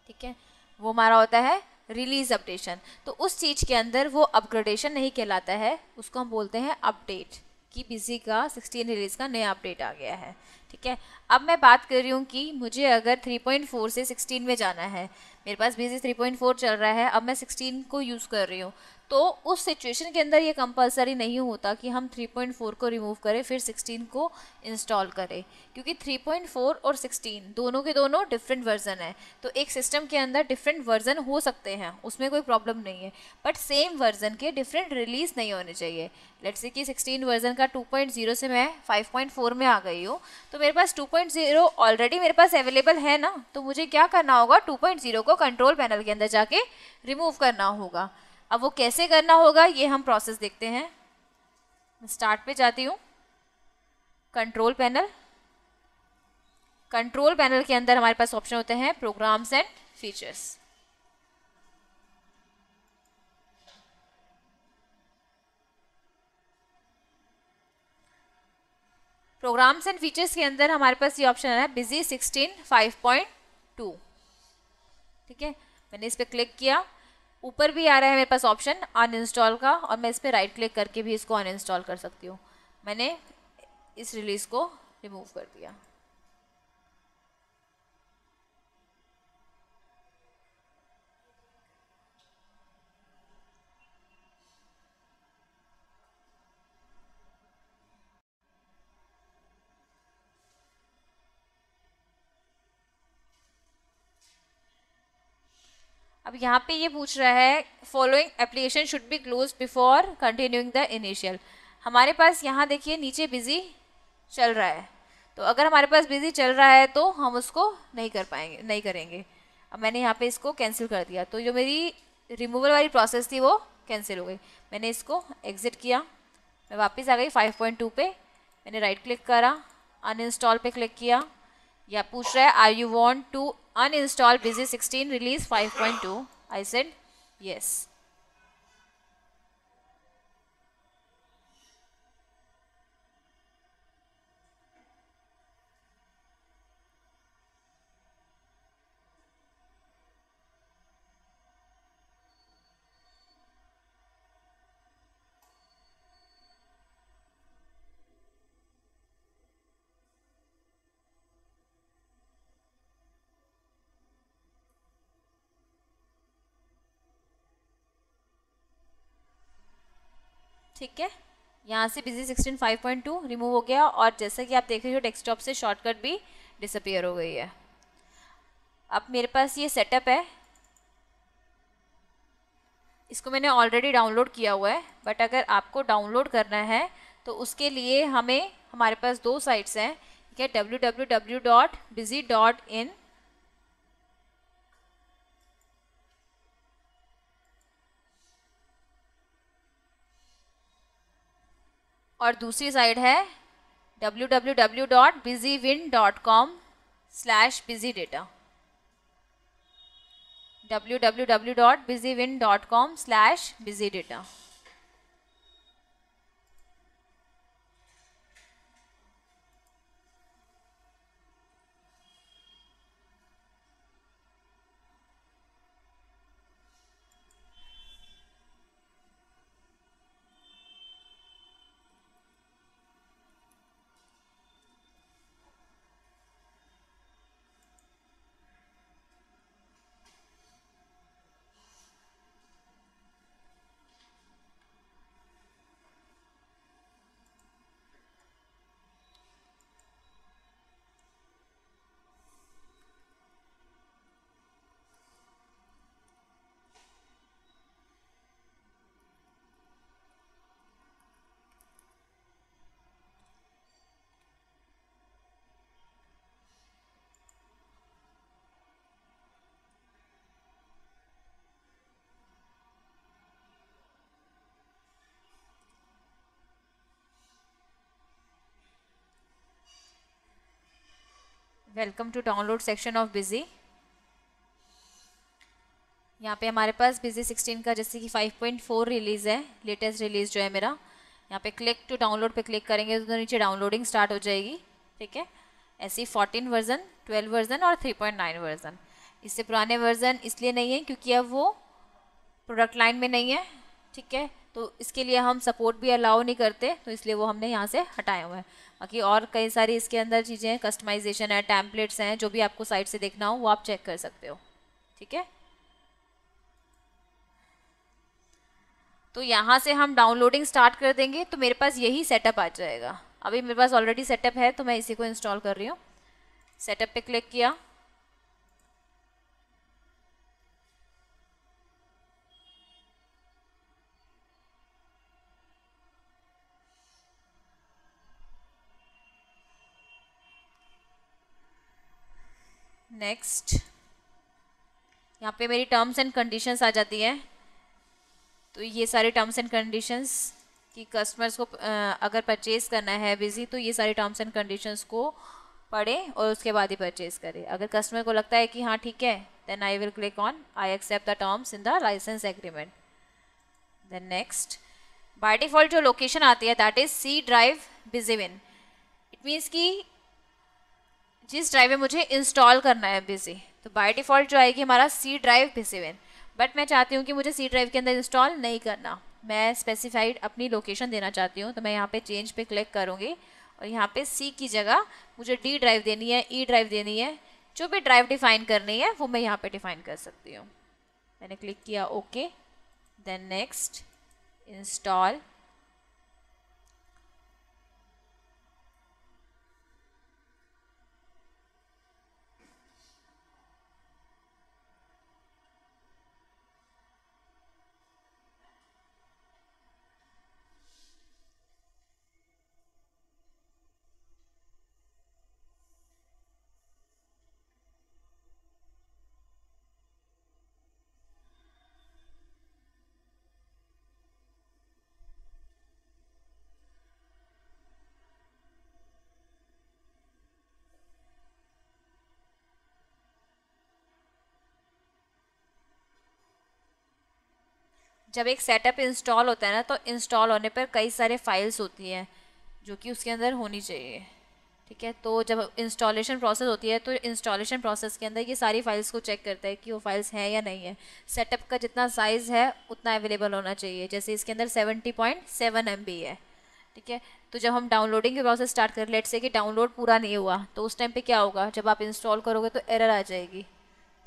ठीक है वो हमारा होता है रिलीज अपडेशन तो उस चीज़ के अंदर वो अपग्रेडेशन नहीं कहलाता है उसको हम बोलते हैं अपडेट कि बिजी का 16 रिलीज़ का नया अपडेट आ गया है ठीक है अब मैं बात कर रही हूँ कि मुझे अगर 3.4 से 16 में जाना है मेरे पास बिजी 3.4 चल रहा है अब मैं 16 को यूज़ कर रही हूँ तो उस सिचुएशन के अंदर ये कंपलसरी नहीं होता कि हम 3.4 को रिमूव करें फिर 16 को इंस्टॉल करें क्योंकि 3.4 और 16 दोनों के दोनों डिफरेंट वर्जन है तो एक सिस्टम के अंदर डिफरेंट वर्जन हो सकते हैं उसमें कोई प्रॉब्लम नहीं है बट सेम वर्जन के डिफरेंट रिलीज़ नहीं होने चाहिए लेट से कि 16 वर्जन का 2.0 से मैं 5.4 में आ गई हूँ तो मेरे पास 2.0 ऑलरेडी मेरे पास अवेलेबल है ना तो मुझे क्या करना होगा 2.0 को कंट्रोल पैनल के अंदर जाके रिमूव करना होगा अब वो कैसे करना होगा ये हम प्रोसेस देखते हैं स्टार्ट पे जाती हूँ कंट्रोल पैनल कंट्रोल पैनल के अंदर हमारे पास ऑप्शन होते हैं programs and features programs and features के अंदर हमारे पास ये ऑप्शन है busy sixteen five point two ठीक है मैंने इस पर क्लिक किया ऊपर भी आ रहा है मेरे पास ऑप्शन अनइंस्टॉल का और मैं इस पर राइट क्लिक करके भी इसको अनइंस्टॉल कर सकती हूँ मैंने इस रिलीज़ को रिमूव कर दिया अब यहाँ पे ये पूछ रहा है following application should be close before continuing the initial हमारे पास यहाँ देखिए नीचे बिजी चल रहा है तो अगर हमारे पास बिजी चल रहा है तो हम उसको नहीं कर पाएंगे नहीं करेंगे अब मैंने यहाँ पे इसको कैंसिल कर दिया तो जो मेरी रिमूवल वाली प्रोसेस थी वो कैंसिल हो गई मैंने इसको एग्ज़िट किया मैं वापस आ गई 5.2 पे मैंने राइट क्लिक करा अनइंस्टॉल पे क्लिक किया या पूछ रहा है I you want to install busy sixteen release five point two I said yes ठीक है यहाँ से busy sixteen five point two remove हो गया और जैसा कि आप देख रहे हो डेस्कटॉप से शॉर्टकट भी डिसअपियर हो गई है अब मेरे पास ये सेटअप है इसको मैंने ऑलरेडी डाउनलोड किया हुआ है बट अगर आपको डाउनलोड करना है तो उसके लिए हमें हमारे पास दो साइट्स हैं ठीक है W W W dot busy dot in और दूसरी साइड है www.busywin.com slash busy data www.busywin.com slash busy data welcome to download section of busy यहाँ पे हमारे पास बिजी 16 का जैसे कि 5.4 रिलीज़ है लेटेस्ट रिलीज़ जो है मेरा यहाँ पे क्लिक टू डाउनलोड पे क्लिक करेंगे तो नीचे डाउनलोडिंग स्टार्ट हो जाएगी ठीक है ऐसी 14 वर्जन 12 वर्जन और 3.9 वर्जन इससे पुराने वर्जन इसलिए नहीं है क्योंकि अब वो प्रोडक्ट लाइन में नहीं है ठीक है तो इसके लिए हम सपोर्ट भी अलाउ नहीं करते तो इसलिए वो हमने यहाँ से हटाए हुए हैं बाकी और कई सारी इसके अंदर चीज़ें हैं कस्टमाइजेशन है टैम्पलेट्स हैं जो भी आपको साइट से देखना हो वो आप चेक कर सकते हो ठीक है तो यहाँ से हम डाउनलोडिंग स्टार्ट कर देंगे तो मेरे पास यही सेटअप आ जाएगा अभी मेरे पास ऑलरेडी सेटअप है तो मैं इसी को इंस्टॉल कर रही हूँ सेटअप पे क्लिक किया नेक्स्ट यहाँ पे मेरी टर्म्स एंड कंडीशंस आ जाती है तो ये सारे टर्म्स एंड कंडीशंस कि कस्टमर्स को अगर परचेज़ करना है बिज़ी तो ये सारे टर्म्स एंड कंडीशंस को पढ़े और उसके बाद ही परचेज़ करे अगर कस्टमर को लगता है कि हाँ ठीक है then I will click on I accept the terms in the licence agreement then next by default जो लोकेशन आती है that is C drive busy win it means कि जिस ड्राइव में मुझे इंस्टॉल करना है बिजी तो बाय डिफ़ॉल्ट जो आएगी हमारा C drive busy win but मैं चाहती हूँ कि मुझे सी ड्राइव के अंदर इंस्टॉल नहीं करना मैं स्पेसिफाइड अपनी लोकेशन देना चाहती हूँ तो मैं यहाँ पे चेंज पे क्लिक करूँगी और यहाँ पे सी की जगह मुझे डी ड्राइव देनी है ई e ड्राइव देनी है जो भी ड्राइव डिफ़ाइन करनी है वो मैं यहाँ पे डिफ़ाइन कर सकती हूँ मैंने क्लिक किया ओके देन नेक्स्ट इंस्टॉल जब एक सेटअप इंस्टॉल होता है ना तो इंस्टॉल होने पर कई सारे फाइल्स होती हैं जो कि उसके अंदर होनी चाहिए ठीक है तो जब इंस्टॉलेशन प्रोसेस होती है तो इंस्टॉलेशन प्रोसेस के अंदर ये सारी फाइल्स को चेक करता है कि वो फाइल्स हैं या नहीं है सेटअप का जितना साइज़ है उतना अवेलेबल होना चाहिए जैसे इसके अंदर seventy point seven M B है ठीक है तो जब हम डाउनलोडिंग के प्रोसेस स्टार्ट करें लेट से कि डाउनलोड पूरा नहीं हुआ तो उस टाइम पे क्या होगा जब आप इंस्टॉल करोगे तो एरर आ जाएगी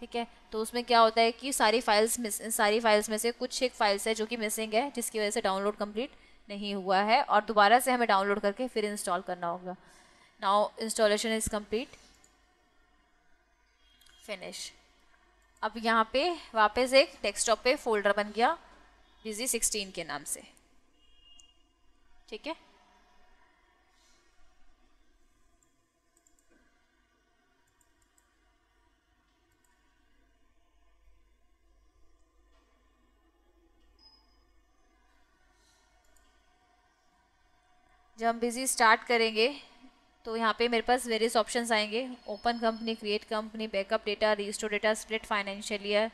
ठीक है तो उसमें क्या होता है कि सारी फाइल्स मिस सारी फाइल्स में से कुछ एक फाइल्स है जो कि मिसिंग है जिसकी वजह से डाउनलोड कंप्लीट नहीं हुआ है और दोबारा से हमें डाउनलोड करके फिर इंस्टॉल करना होगा now installation is complete finish अब यहाँ पे वापस एक डेस्कटॉप पे फोल्डर बन गया बिजी सिक्सटीन के नाम से ठीक है जब हम बिज़ी स्टार्ट करेंगे तो यहाँ पे मेरे पास वेरियस ऑप्शंस आएंगे open company create company backup data restore data split financial year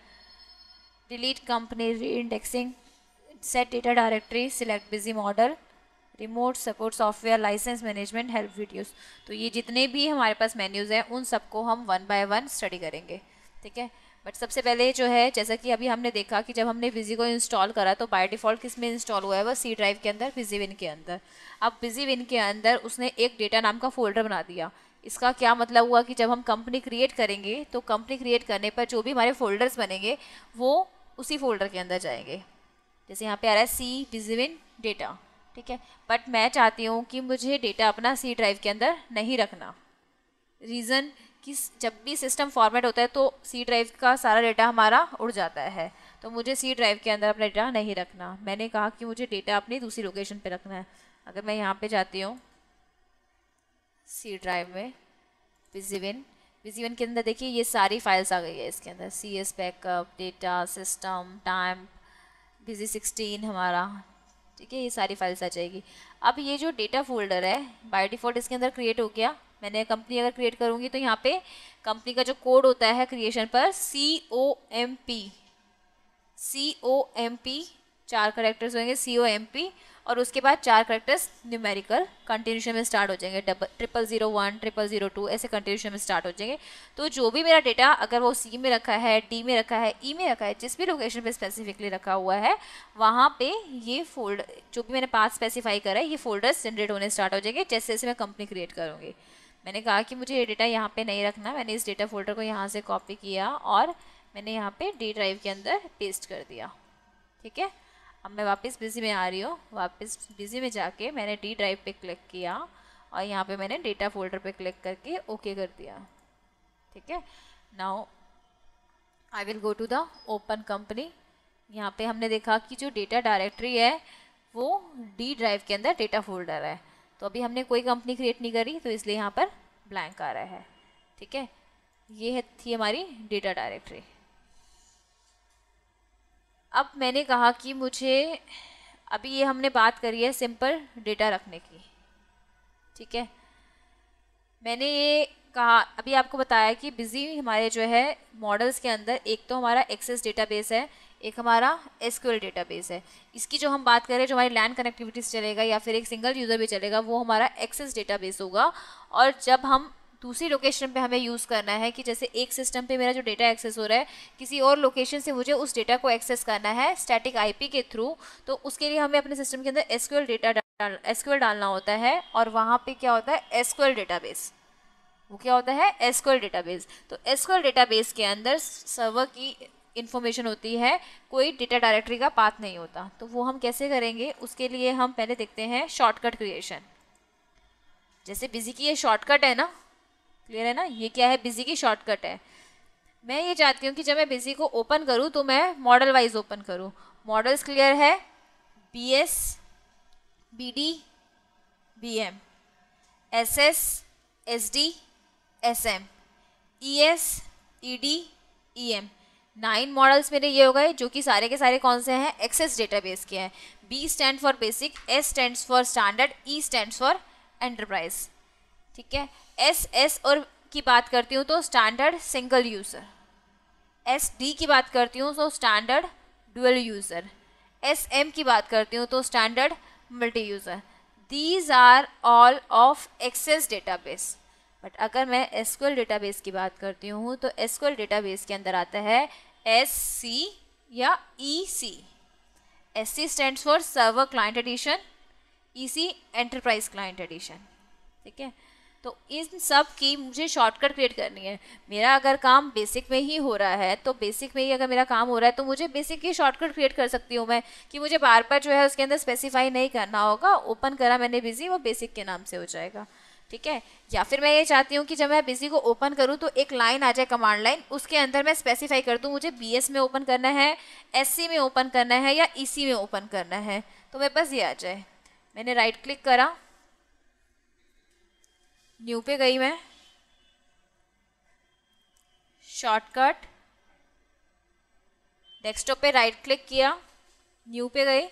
delete company reindexing set data directory select busy model remote support software licence management help videos तो ये जितने भी हमारे पास मेन्यूज़ हैं उन सबको हम वन बाय वन स्टडी करेंगे ठीक है बट सबसे पहले जो है जैसा कि अभी हमने देखा कि जब हमने विजी को इंस्टॉल करा तो बाय डिफ़ॉल्ट किस में इंस्टॉल हुआ है वो सी ड्राइव के अंदर विजी विन के अंदर अब विजी विन के अंदर उसने एक डेटा नाम का फोल्डर बना दिया इसका क्या मतलब हुआ कि जब हम कंपनी क्रिएट करेंगे तो कंपनी क्रिएट करने पर जो भी हमारे फोल्डर्स बनेंगे वो उसी फोल्डर के अंदर जाएंगे जैसे यहाँ पे आ रहा है सी विजिविन डेटा ठीक है बट मैं चाहती हूँ कि मुझे डेटा अपना सी ड्राइव के अंदर नहीं रखना रीज़न कि जब भी सिस्टम फॉर्मेट होता है तो सी ड्राइव का सारा डेटा हमारा उड़ जाता है तो मुझे सी ड्राइव के अंदर अपना डेटा नहीं रखना मैंने कहा कि मुझे डेटा अपनी दूसरी लोकेशन पे रखना है अगर मैं यहाँ पे जाती हूँ सी ड्राइव में विजिविन विजिविन के अंदर देखिए ये सारी फाइल्स आ गई है इसके अंदर C S backup data system time busy sixteen हमारा ठीक है ये सारी फाइल्स आ जाएगी अब ये जो डेटा फोल्डर है बाई डिफ़ॉल्ट इसके अंदर क्रिएट हो गया मैंने कंपनी अगर क्रिएट करूँगी तो यहाँ पे कंपनी का जो कोड होता है क्रिएशन पर C O M P C O M P चार करेक्टर्स होंगे सी ओ एम पी और उसके बाद चार करेक्टर्स न्यूमेरिकल कंटिन्यूशन में स्टार्ट हो जाएंगे double triple zero one triple zero two ऐसे कंटिन्यूशन में स्टार्ट हो जाएंगे तो जो भी मेरा डेटा अगर वो सी में रखा है डी में रखा है ई e में रखा है जिस भी लोकेशन पे स्पेसिफिकली रखा हुआ है वहाँ पे ये फोल्ड जो भी मैंने पास स्पेसिफाई करा है ये फोल्डर्स जनरेट होने स्टार्ट हो जाएंगे जैसे जैसे मैं कंपनी क्रिएट करूँगी मैंने कहा कि मुझे ये डेटा यहाँ पे नहीं रखना मैंने इस डेटा फोल्डर को यहाँ से कॉपी किया और मैंने यहाँ पे डी ड्राइव के अंदर पेस्ट कर दिया ठीक है अब मैं वापस बिजी में आ रही हूँ वापस बिजी में जाके मैंने डी ड्राइव पे क्लिक किया और यहाँ पे मैंने डेटा फोल्डर पे क्लिक करके ओके कर दिया ठीक है now I will go to the open company यहाँ पे हमने देखा कि जो डेटा डायरेक्टरी है वो डी ड्राइव के अंदर डेटा फोल्डर है तो अभी हमने कोई कंपनी क्रिएट नहीं करी तो इसलिए यहाँ पर ब्लैंक आ रहा है ठीक है ये है थी हमारी डेटा डायरेक्टरी अब मैंने कहा कि मुझे अभी ये हमने बात करी है सिंपल डेटा रखने की ठीक है मैंने ये कहा अभी आपको बताया कि बिज़ी हमारे जो है मॉडल्स के अंदर एक तो हमारा एक्सेस डेटाबेस है एक हमारा डेटा डेटाबेस है इसकी जो हम बात करें जो हमारी लैंड कनेक्टिविटीज चलेगा या फिर एक सिंगल यूज़र भी चलेगा वो हमारा एक्सेस डेटाबेस होगा और जब हम दूसरी लोकेशन पे हमें यूज़ करना है कि जैसे एक सिस्टम पे मेरा जो डेटा एक्सेस हो रहा है किसी और लोकेशन से मुझे उस डेटा को एक्सेस करना है स्टैटिक आईपी के थ्रू तो उसके लिए हमें अपने सिस्टम के अंदर एसक्यूएल डेटा डाल एसक्यूएल डालना होता है और वहाँ पे क्या होता है एसक्यूएल डेटाबेस वो क्या होता है एसक्यूएल डेटाबेस तो एसक्यूएल डेटाबेस के अंदर सर्वर की इन्फॉर्मेशन होती है कोई डेटा डायरेक्टरी का पाथ नहीं होता तो वो हम कैसे करेंगे उसके लिए हम पहले देखते हैं शॉर्टकट क्रिएशन जैसे बिजी की ये शॉर्टकट है ना क्लियर है ना ये क्या है बिजी की शॉर्टकट है मैं ये चाहती हूँ कि जब मैं बिजी को ओपन करूँ तो मैं मॉडल वाइज ओपन करूँ मॉडल्स क्लियर है B S B D B M S S S D S M E S E D E M nine models मेरे ये हो गए जो कि सारे के सारे कौन से हैं एक्सेस डेटाबेस के हैं B stand for basic S stand for standard E stand for enterprise ठीक है एस एस और की बात करती हूँ तो standard single user S D की बात करती हूँ तो standard dual user S M की बात करती हूँ तो standard multi user these are all of access database but अगर मैं एसक्यूएल डेटाबेस की बात करती हूँ तो एसक्यूएल डेटाबेस के अंदर आता है एस सी या E C S C stand for server client edition E C enterprise client edition ठीक है तो इन सब की मुझे शॉर्टकट क्रिएट करनी है मेरा अगर काम बेसिक में ही हो रहा है तो बेसिक में ही अगर मेरा काम हो रहा है तो मुझे बेसिक की शॉर्टकट क्रिएट कर सकती हूँ मैं कि मुझे बार बार जो है उसके अंदर स्पेसिफाई नहीं करना होगा ओपन करा मैंने बिजी वो बेसिक के नाम से हो जाएगा ठीक है या फिर मैं ये चाहती हूँ कि जब मैं बिजी को ओपन करूँ तो एक लाइन आ जाए कमांड लाइन उसके अंदर मैं स्पेसिफाई कर दूँ मुझे बी में ओपन करना है एस में ओपन करना है या ई में ओपन करना है तो मेरे पास ये आ जाए मैंने राइट क्लिक करा न्यू पे गई मैं शॉर्टकट डेस्कटॉप पे राइट क्लिक किया न्यू पे गई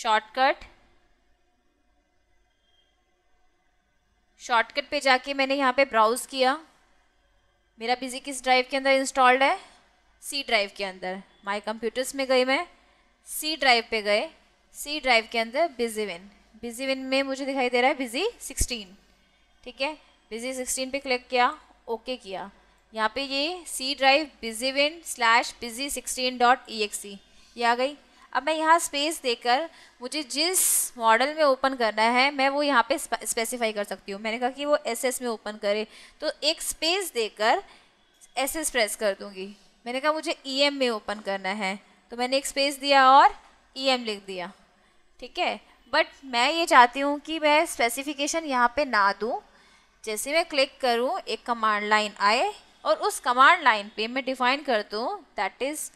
शॉर्टकट शॉर्टकट पे जाके मैंने यहाँ पे ब्राउज़ किया मेरा बिजी किस ड्राइव के अंदर इंस्टॉल्ड है सी ड्राइव के अंदर माय कंप्यूटर्स में गई मैं सी ड्राइव पे गए सी ड्राइव के अंदर बिजी विन बिजी विन में मुझे दिखाई दे रहा है बिजी सिक्सटीन ठीक है बिजी सिक्सटीन पे क्लिक किया ओके okay किया यहाँ पे ये C drive busy win slash busy sixteen dot exe ये आ गई अब मैं यहाँ स्पेस देकर मुझे जिस मॉडल में ओपन करना है मैं वो यहाँ पे स्पेसिफाई कर सकती हूँ मैंने कहा कि वो एसएस में ओपन करे तो एक स्पेस देकर एसएस प्रेस कर दूँगी मैंने कहा मुझे ईएम में ओपन करना है तो मैंने एक स्पेस दिया और ईएम लिख दिया ठीक है बट मैं ये चाहती हूँ कि मैं स्पेसिफिकेशन यहाँ पर ना दूँ जैसे मैं क्लिक करूँ एक कमांड लाइन आए और उस कमांड लाइन पे मैं डिफाइन कर दूँ that is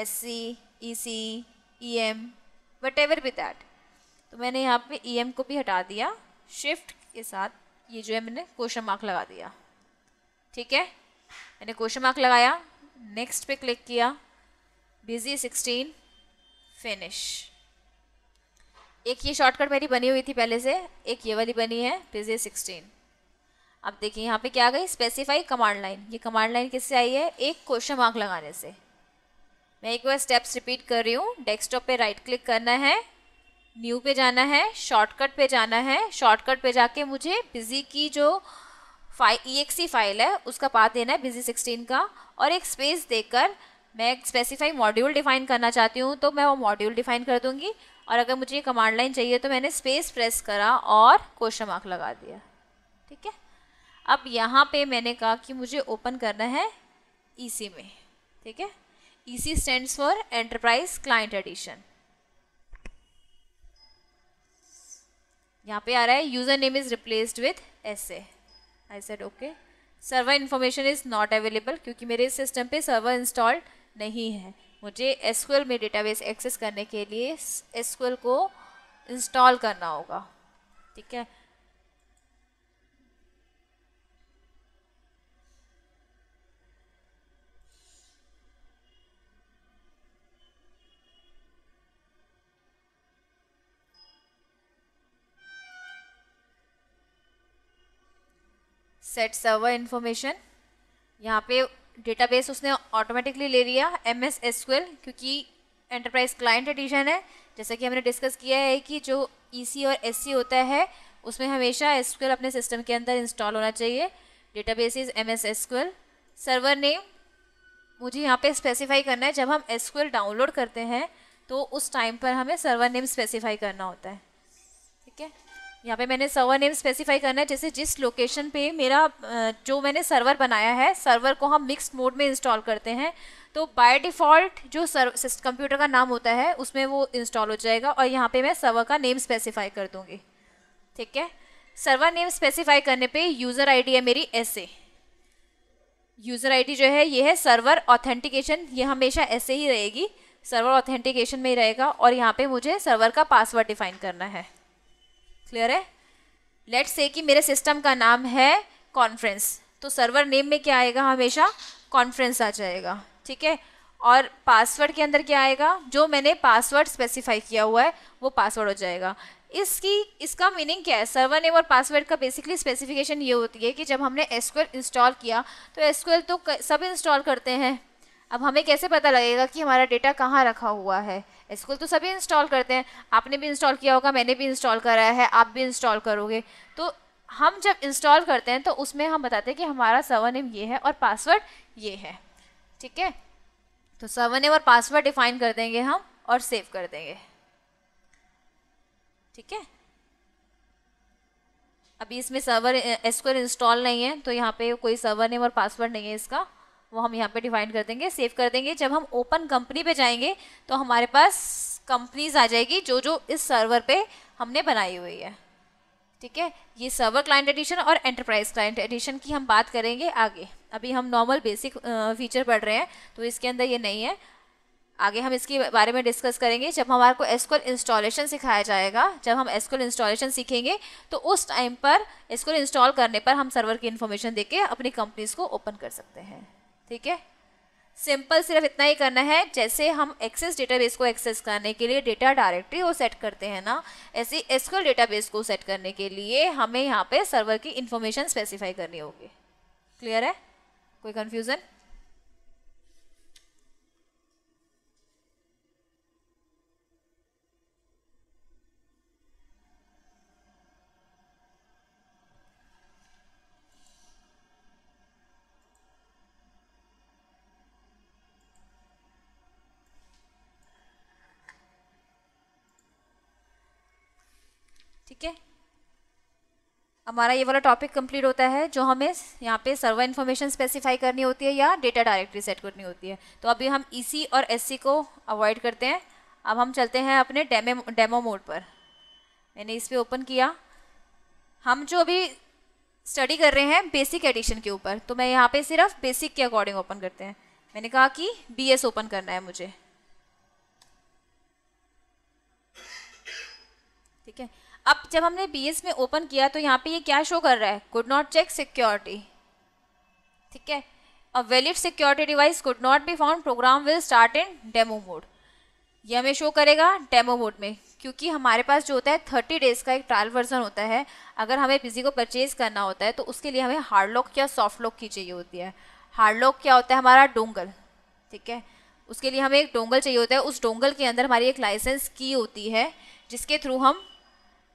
S C E C E M whatever भी दैट तो मैंने यहाँ पे ई e एम को भी हटा दिया शिफ्ट के साथ ये जो है मैंने क्वेश्चन मार्क लगा दिया ठीक है मैंने क्वेश्चन मार्क लगाया नेक्स्ट पे क्लिक किया बिजी सिक्सटीन फिनिश एक ये शॉर्टकट मेरी बनी हुई थी पहले से एक ये वाली बनी है बिजी सिक्सटीन अब देखिए यहाँ पे क्या आ गई स्पेसिफाई कमांड लाइन ये कमांड लाइन किससे आई है एक क्वेश्चन मार्क लगाने से मैं एक बार स्टेप्स रिपीट कर रही हूँ डेस्कटॉप पे राइट क्लिक करना है न्यू पे जाना है शॉर्टकट पे जाना है शॉर्टकट पे जाके मुझे बिजी की जो फाइल ई फाइल है उसका पाथ देना है बिजी सिक्सटीन का और एक स्पेस देकर मैं एक स्पेसिफाई मॉड्यूल डिफाइन करना चाहती हूँ तो मैं वो मॉड्यूल डिफाइन कर दूँगी और अगर मुझे कमांड लाइन चाहिए तो मैंने स्पेस प्रेस करा और क्वेश्चन मार्क लगा दिया ठीक है अब यहाँ पे मैंने कहा कि मुझे ओपन करना है ईसी में ठीक है EC stands for Enterprise Client Edition. यहाँ पे आ रहा है user name is replaced with S A I said okay server information is not available क्योंकि मेरे सिस्टम पे सर्वर इंस्टॉल्ड नहीं है मुझे एस में डेटाबेस एक्सेस करने के लिए एस को इंस्टॉल करना होगा ठीक है सेट सर्वर इन्फॉर्मेशन यहाँ पे डेटाबेस उसने ऑटोमेटिकली ले लिया एम एस क्योंकि एंटरप्राइज क्लाइंट एडिशन है जैसा कि हमने डिस्कस किया है कि जो ई e और एस होता है उसमें हमेशा एस अपने सिस्टम के अंदर इंस्टॉल होना चाहिए database is M S server name मुझे यहाँ पे स्पेसिफाई करना है जब हम एस डाउनलोड करते हैं तो उस टाइम पर हमें सर्वर नेम स्पेसिफाई करना होता है ठीक है यहाँ पे मैंने सर्वर नेम स्पेसिफाई करना है जैसे जिस लोकेशन पे मेरा जो मैंने सर्वर बनाया है सर्वर को हम मिक्स मोड में इंस्टॉल करते हैं तो बाय डिफ़ॉल्ट जो कंप्यूटर का नाम होता है उसमें वो इंस्टॉल हो जाएगा और यहाँ पे मैं सर्वर का नेम स्पेसिफाई कर दूँगी ठीक है सर्वर नेम स्पेसिफाई करने पर यूज़र आई है मेरी ऐसे यूज़र आई जो है ये है सर्वर ऑथेंटिकेशन ये हमेशा ऐसे ही रहेगी सर्वर ऑथेंटिकेशन में ही रहेगा और यहाँ पर मुझे सर्वर का पासवर्ड डिफाइन करना है क्लियर है लेट से कि मेरे सिस्टम का नाम है कॉन्फ्रेंस तो सर्वर नेम में क्या आएगा हमेशा कॉन्फ्रेंस आ जाएगा ठीक है और पासवर्ड के अंदर क्या आएगा जो मैंने पासवर्ड स्पेसिफाई किया हुआ है वो पासवर्ड हो जाएगा इसकी इसका मीनिंग क्या है सर्वर नेम और पासवर्ड का बेसिकली स्पेसिफिकेशन ये होती है कि जब हमने एस इंस्टॉल किया तो एस तो सब इंस्टॉल करते हैं अब हमें कैसे पता लगेगा कि हमारा डेटा कहाँ रखा हुआ है एसक्यूएल तो सभी इंस्टॉल करते हैं आपने भी इंस्टॉल किया होगा मैंने भी इंस्टॉल कराया है आप भी इंस्टॉल करोगे तो हम जब इंस्टॉल करते हैं तो उसमें हम बताते हैं कि हमारा सर्वर नेम ये है और पासवर्ड ये है ठीक है तो सर्वर नेम और पासवर्ड डिफाइन कर देंगे हम और सेव कर देंगे ठीक है अभी इसमें सर्वर एसक्यूएल इंस्टॉल नहीं है तो यहाँ पे कोई सर्वर नेम और पासवर्ड नहीं है इसका वो हम यहाँ पे डिफाइन कर देंगे सेव कर देंगे जब हम ओपन कंपनी पे जाएंगे तो हमारे पास कंपनीज आ जाएगी जो जो इस सर्वर पे हमने बनाई हुई है ठीक है ये सर्वर क्लाइंट एडिशन और एंटरप्राइज क्लाइंट एडिशन की हम बात करेंगे आगे अभी हम नॉर्मल बेसिक फीचर पढ़ रहे हैं तो इसके अंदर ये नहीं है आगे हम इसके बारे में डिस्कस करेंगे जब हमारे को एसक्यूएल इंस्टॉलेशन सिखाया जाएगा जब हम एसक्यूएल इंस्टॉलेशन सीखेंगे तो उस टाइम पर एस्कोल इंस्टॉल करने पर हम सर्वर की इन्फॉर्मेशन देके अपनी कंपनीज को ओपन कर सकते हैं ठीक है सिंपल सिर्फ इतना ही करना है जैसे हम एक्सेस डेटाबेस को एक्सेस करने के लिए डेटा डायरेक्टरी को सेट करते हैं ना ऐसे एसक्यूएल डेटाबेस को सेट करने के लिए हमें यहाँ पे सर्वर की इन्फॉर्मेशन स्पेसिफाई करनी होगी क्लियर है कोई कन्फ्यूज़न ठीक है हमारा ये वाला टॉपिक कंप्लीट होता है जो हमें यहाँ पे सर्वर इन्फॉर्मेशन स्पेसिफाई करनी होती है या डेटा डायरेक्टरी सेट करनी होती है तो अभी हम ई e और एस को अवॉइड करते हैं अब हम चलते हैं अपने डेमो डेमो मोड पर मैंने इस पर ओपन किया हम जो अभी स्टडी कर रहे हैं बेसिक एडिशन के ऊपर तो मैं यहाँ पे सिर्फ बेसिक के अकॉर्डिंग ओपन करते हैं मैंने कहा कि बी ओपन करना है मुझे अब जब हमने बी में ओपन किया तो यहाँ पे ये क्या शो कर रहा है गुड नॉट चेक सिक्योरिटी ठीक है a valid security device could not be found program will start in demo mode ये हमें शो करेगा डेमो मोड में क्योंकि हमारे पास जो होता है थर्टी डेज़ का एक ट्रायल वर्जन होता है अगर हमें बिजी को परचेज़ करना होता है तो उसके लिए हमें हार्ड लॉक या सॉफ्ट लॉक की चाहिए होती है हार्ड लॉक क्या होता है हमारा डोंगल ठीक है उसके लिए हमें एक डोंगल चाहिए होता है उस डोंगल के अंदर हमारी एक लाइसेंस की होती है जिसके थ्रू हम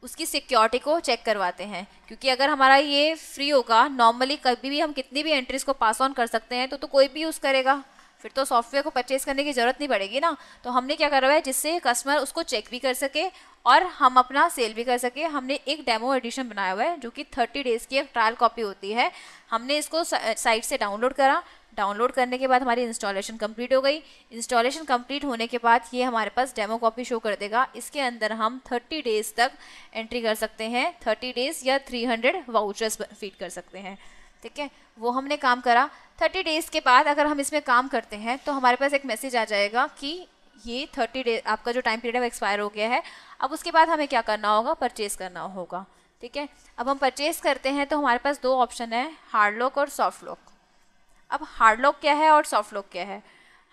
उसकी सिक्योरिटी को चेक करवाते हैं क्योंकि अगर हमारा ये फ्री होगा नॉर्मली कभी भी हम कितनी भी एंट्रीज को पास ऑन कर सकते हैं तो तो कोई भी यूज़ करेगा फिर तो सॉफ्टवेयर को परचेज़ करने की ज़रूरत नहीं पड़ेगी ना तो हमने क्या करवाया है जिससे कस्टमर उसको चेक भी कर सके और हम अपना सेल भी कर सके हमने एक डेमो एडिशन बनाया हुआ है जो कि थर्टी डेज़ की एक ट्रायल कॉपी होती है हमने इसको साइट से डाउनलोड करा डाउनलोड करने के बाद हमारी इंस्टॉलेशन कंप्लीट हो गई इंस्टॉलेशन कंप्लीट होने के बाद ये हमारे पास डेमो कॉपी शो कर देगा इसके अंदर हम थर्टी डेज़ तक एंट्री कर सकते हैं थर्टी डेज़ या थ्री हंड्रेड वाउचर्स फीड कर सकते हैं ठीक है वो हमने काम करा थर्टी डेज़ के बाद अगर हम इसमें काम करते हैं तो हमारे पास एक मैसेज आ जाएगा कि ये थर्टी डेज आपका जो टाइम पीरियड है एक्सपायर हो गया है अब उसके बाद हमें क्या करना होगा परचेज़ करना होगा ठीक है अब हम परचेज़ करते हैं तो हमारे पास दो ऑप्शन है हार्ड लॉक और सॉफ्ट लॉक अब हार्ड लॉक क्या है और सॉफ्ट लॉक क्या है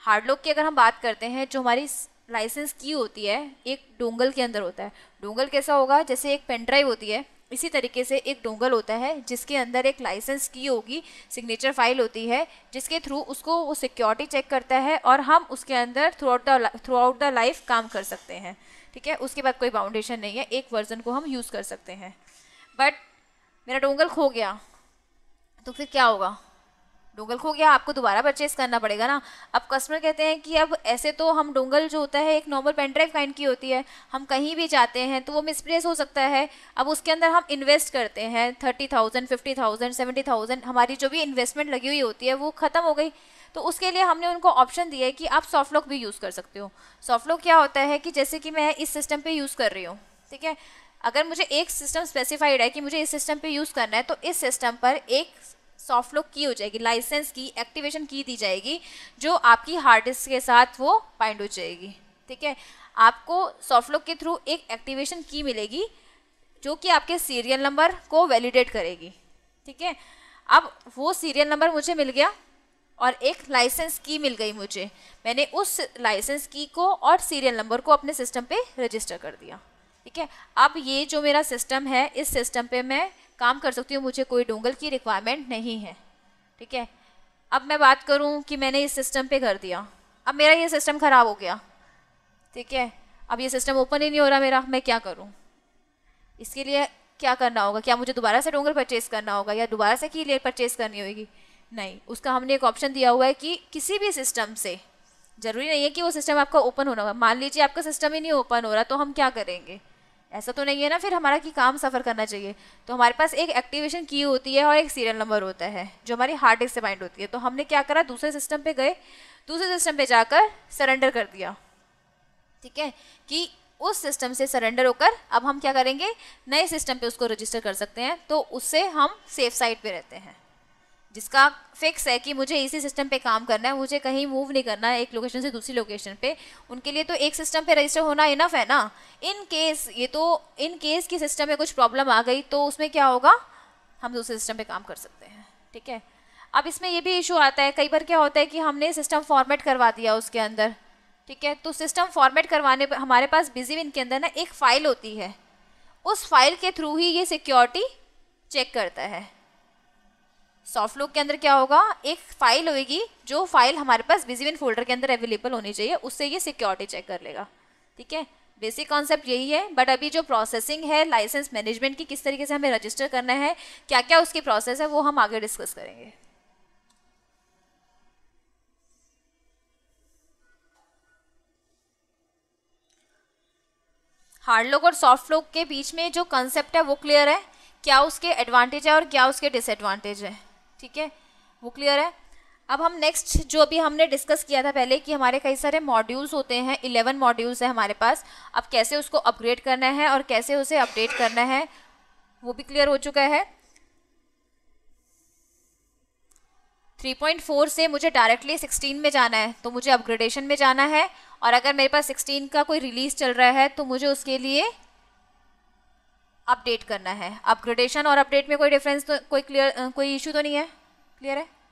हार्ड लॉक की अगर हम बात करते हैं जो हमारी लाइसेंस की होती है एक डोंगल के अंदर होता है डोंगल कैसा होगा जैसे एक पेन ड्राइव होती है इसी तरीके से एक डोंगल होता है जिसके अंदर एक लाइसेंस की होगी सिग्नेचर फाइल होती है जिसके थ्रू उसको वो सिक्योरिटी चेक करता है और हम उसके अंदर throughout the throughout the life काम कर सकते हैं ठीक है उसके बाद कोई बाउंडेशन नहीं है एक वर्जन को हम यूज़ कर सकते हैं बट मेरा डोंगल खो गया तो फिर क्या होगा डोंगल खो गया आपको दोबारा परचेज़ करना पड़ेगा ना अब कस्टमर कहते हैं कि अब ऐसे तो हम डोंगल जो होता है एक नॉर्मल पेनड्राइव काइंड की होती है हम कहीं भी जाते हैं तो वो मिसप्लेस हो सकता है अब उसके अंदर हम इन्वेस्ट करते हैं thirty thousand fifty thousand seventy thousand हमारी जो भी इन्वेस्टमेंट लगी हुई होती है वो ख़त्म हो गई तो उसके लिए हमने उनको ऑप्शन दिया है कि आप सॉफ्ट लॉक भी यूज़ कर सकते हो सॉफ्ट लॉक क्या होता है कि जैसे कि मैं इस सिस्टम पर यूज़ कर रही हूँ ठीक है अगर मुझे एक सिस्टम स्पेसिफाइड है कि मुझे इस सिस्टम पे यूज़ करना है तो इस सिस्टम पर एक सॉफ्ट लॉक की हो जाएगी लाइसेंस की एक्टिवेशन की दी जाएगी जो आपकी हार्ड डिस्क के साथ वो बाइंड हो जाएगी ठीक है आपको सॉफ्ट लॉक के थ्रू एक एक्टिवेशन की मिलेगी जो कि आपके सीरियल नंबर को वैलिडेट करेगी ठीक है अब वो सीरियल नंबर मुझे मिल गया और एक लाइसेंस की मिल गई मुझे मैंने उस लाइसेंस की को और सीरियल नंबर को अपने सिस्टम पे रजिस्टर कर दिया ठीक है अब ये जो मेरा सिस्टम है इस सिस्टम पे मैं काम कर सकती हूँ मुझे कोई डोंगल की रिक्वायरमेंट नहीं है ठीक है अब मैं बात करूँ कि मैंने इस सिस्टम पे कर दिया अब मेरा ये सिस्टम ख़राब हो गया ठीक है अब ये सिस्टम ओपन ही नहीं हो रहा मेरा मैं क्या करूँ इसके लिए क्या करना होगा क्या मुझे दोबारा से डोंगल परचेज़ करना होगा या दोबारा से की लेयर परचेज़ करनी होगी नहीं उसका हमने एक ऑप्शन दिया हुआ है कि किसी भी सिस्टम से ज़रूरी नहीं है कि वो सिस्टम आपका ओपन होना होगा मान लीजिए आपका सिस्टम ही नहीं ओपन हो रहा तो हम क्या करेंगे ऐसा तो नहीं है ना फिर हमारा कि काम सफ़र करना चाहिए तो हमारे पास एक एक्टिवेशन की होती है और एक सीरियल नंबर होता है जो हमारी हार्ड डिस्क से बाइंड होती है तो हमने क्या करा दूसरे सिस्टम पे गए दूसरे सिस्टम पे जाकर सरेंडर कर दिया ठीक है कि उस सिस्टम से सरेंडर होकर अब हम क्या करेंगे नए सिस्टम पे उसको रजिस्टर कर सकते हैं तो उससे हम सेफ साइड पे रहते हैं जिसका फिक्स है कि मुझे इसी सिस्टम पे काम करना है मुझे कहीं मूव नहीं करना है एक लोकेशन से दूसरी लोकेशन पे उनके लिए तो एक सिस्टम पे रजिस्टर होना इनफ है ना इन केस ये तो इन केस की सिस्टम में कुछ प्रॉब्लम आ गई तो उसमें क्या होगा हम दूसरे सिस्टम पे काम कर सकते हैं ठीक है अब इसमें ये भी इशू आता है कई बार क्या होता है कि हमने सिस्टम फॉर्मेट करवा दिया उसके अंदर ठीक है तो सिस्टम फॉर्मेट करवाने पर हमारे पास बिजी विन के अंदर ना एक फ़ाइल होती है उस फाइल के थ्रू ही ये सिक्योरिटी चेक करता है सॉफ्ट लॉक के अंदर क्या होगा एक फाइल होगी जो फाइल हमारे पास बिजीविन फोल्डर के अंदर अवेलेबल होनी चाहिए उससे ये सिक्योरिटी चेक कर लेगा ठीक है बेसिक कॉन्सेप्ट यही है बट अभी जो प्रोसेसिंग है लाइसेंस मैनेजमेंट की किस तरीके से हमें रजिस्टर करना है क्या क्या उसकी प्रोसेस है वो हम आगे डिस्कस करेंगे हार्ड लॉक और सॉफ्ट लॉक के बीच में जो कॉन्सेप्ट है वो क्लियर है क्या उसके एडवांटेज है और क्या उसके डिसएडवांटेज है ठीक है वो क्लियर है अब हम नेक्स्ट जो अभी हमने डिस्कस किया था पहले कि हमारे कई सारे मॉड्यूल्स होते हैं इलेवन मॉड्यूल्स हैं हमारे पास अब कैसे उसको अपग्रेड करना है और कैसे उसे अपडेट करना है वो भी क्लियर हो चुका है 3.4 से मुझे डायरेक्टली 16 में जाना है तो मुझे अपग्रेडेशन में जाना है और अगर मेरे पास 16 का कोई रिलीज़ चल रहा है तो मुझे उसके लिए अपडेट करना है अपग्रेडेशन और अपडेट में कोई डिफरेंस तो कोई क्लियर कोई इशू तो नहीं है क्लियर है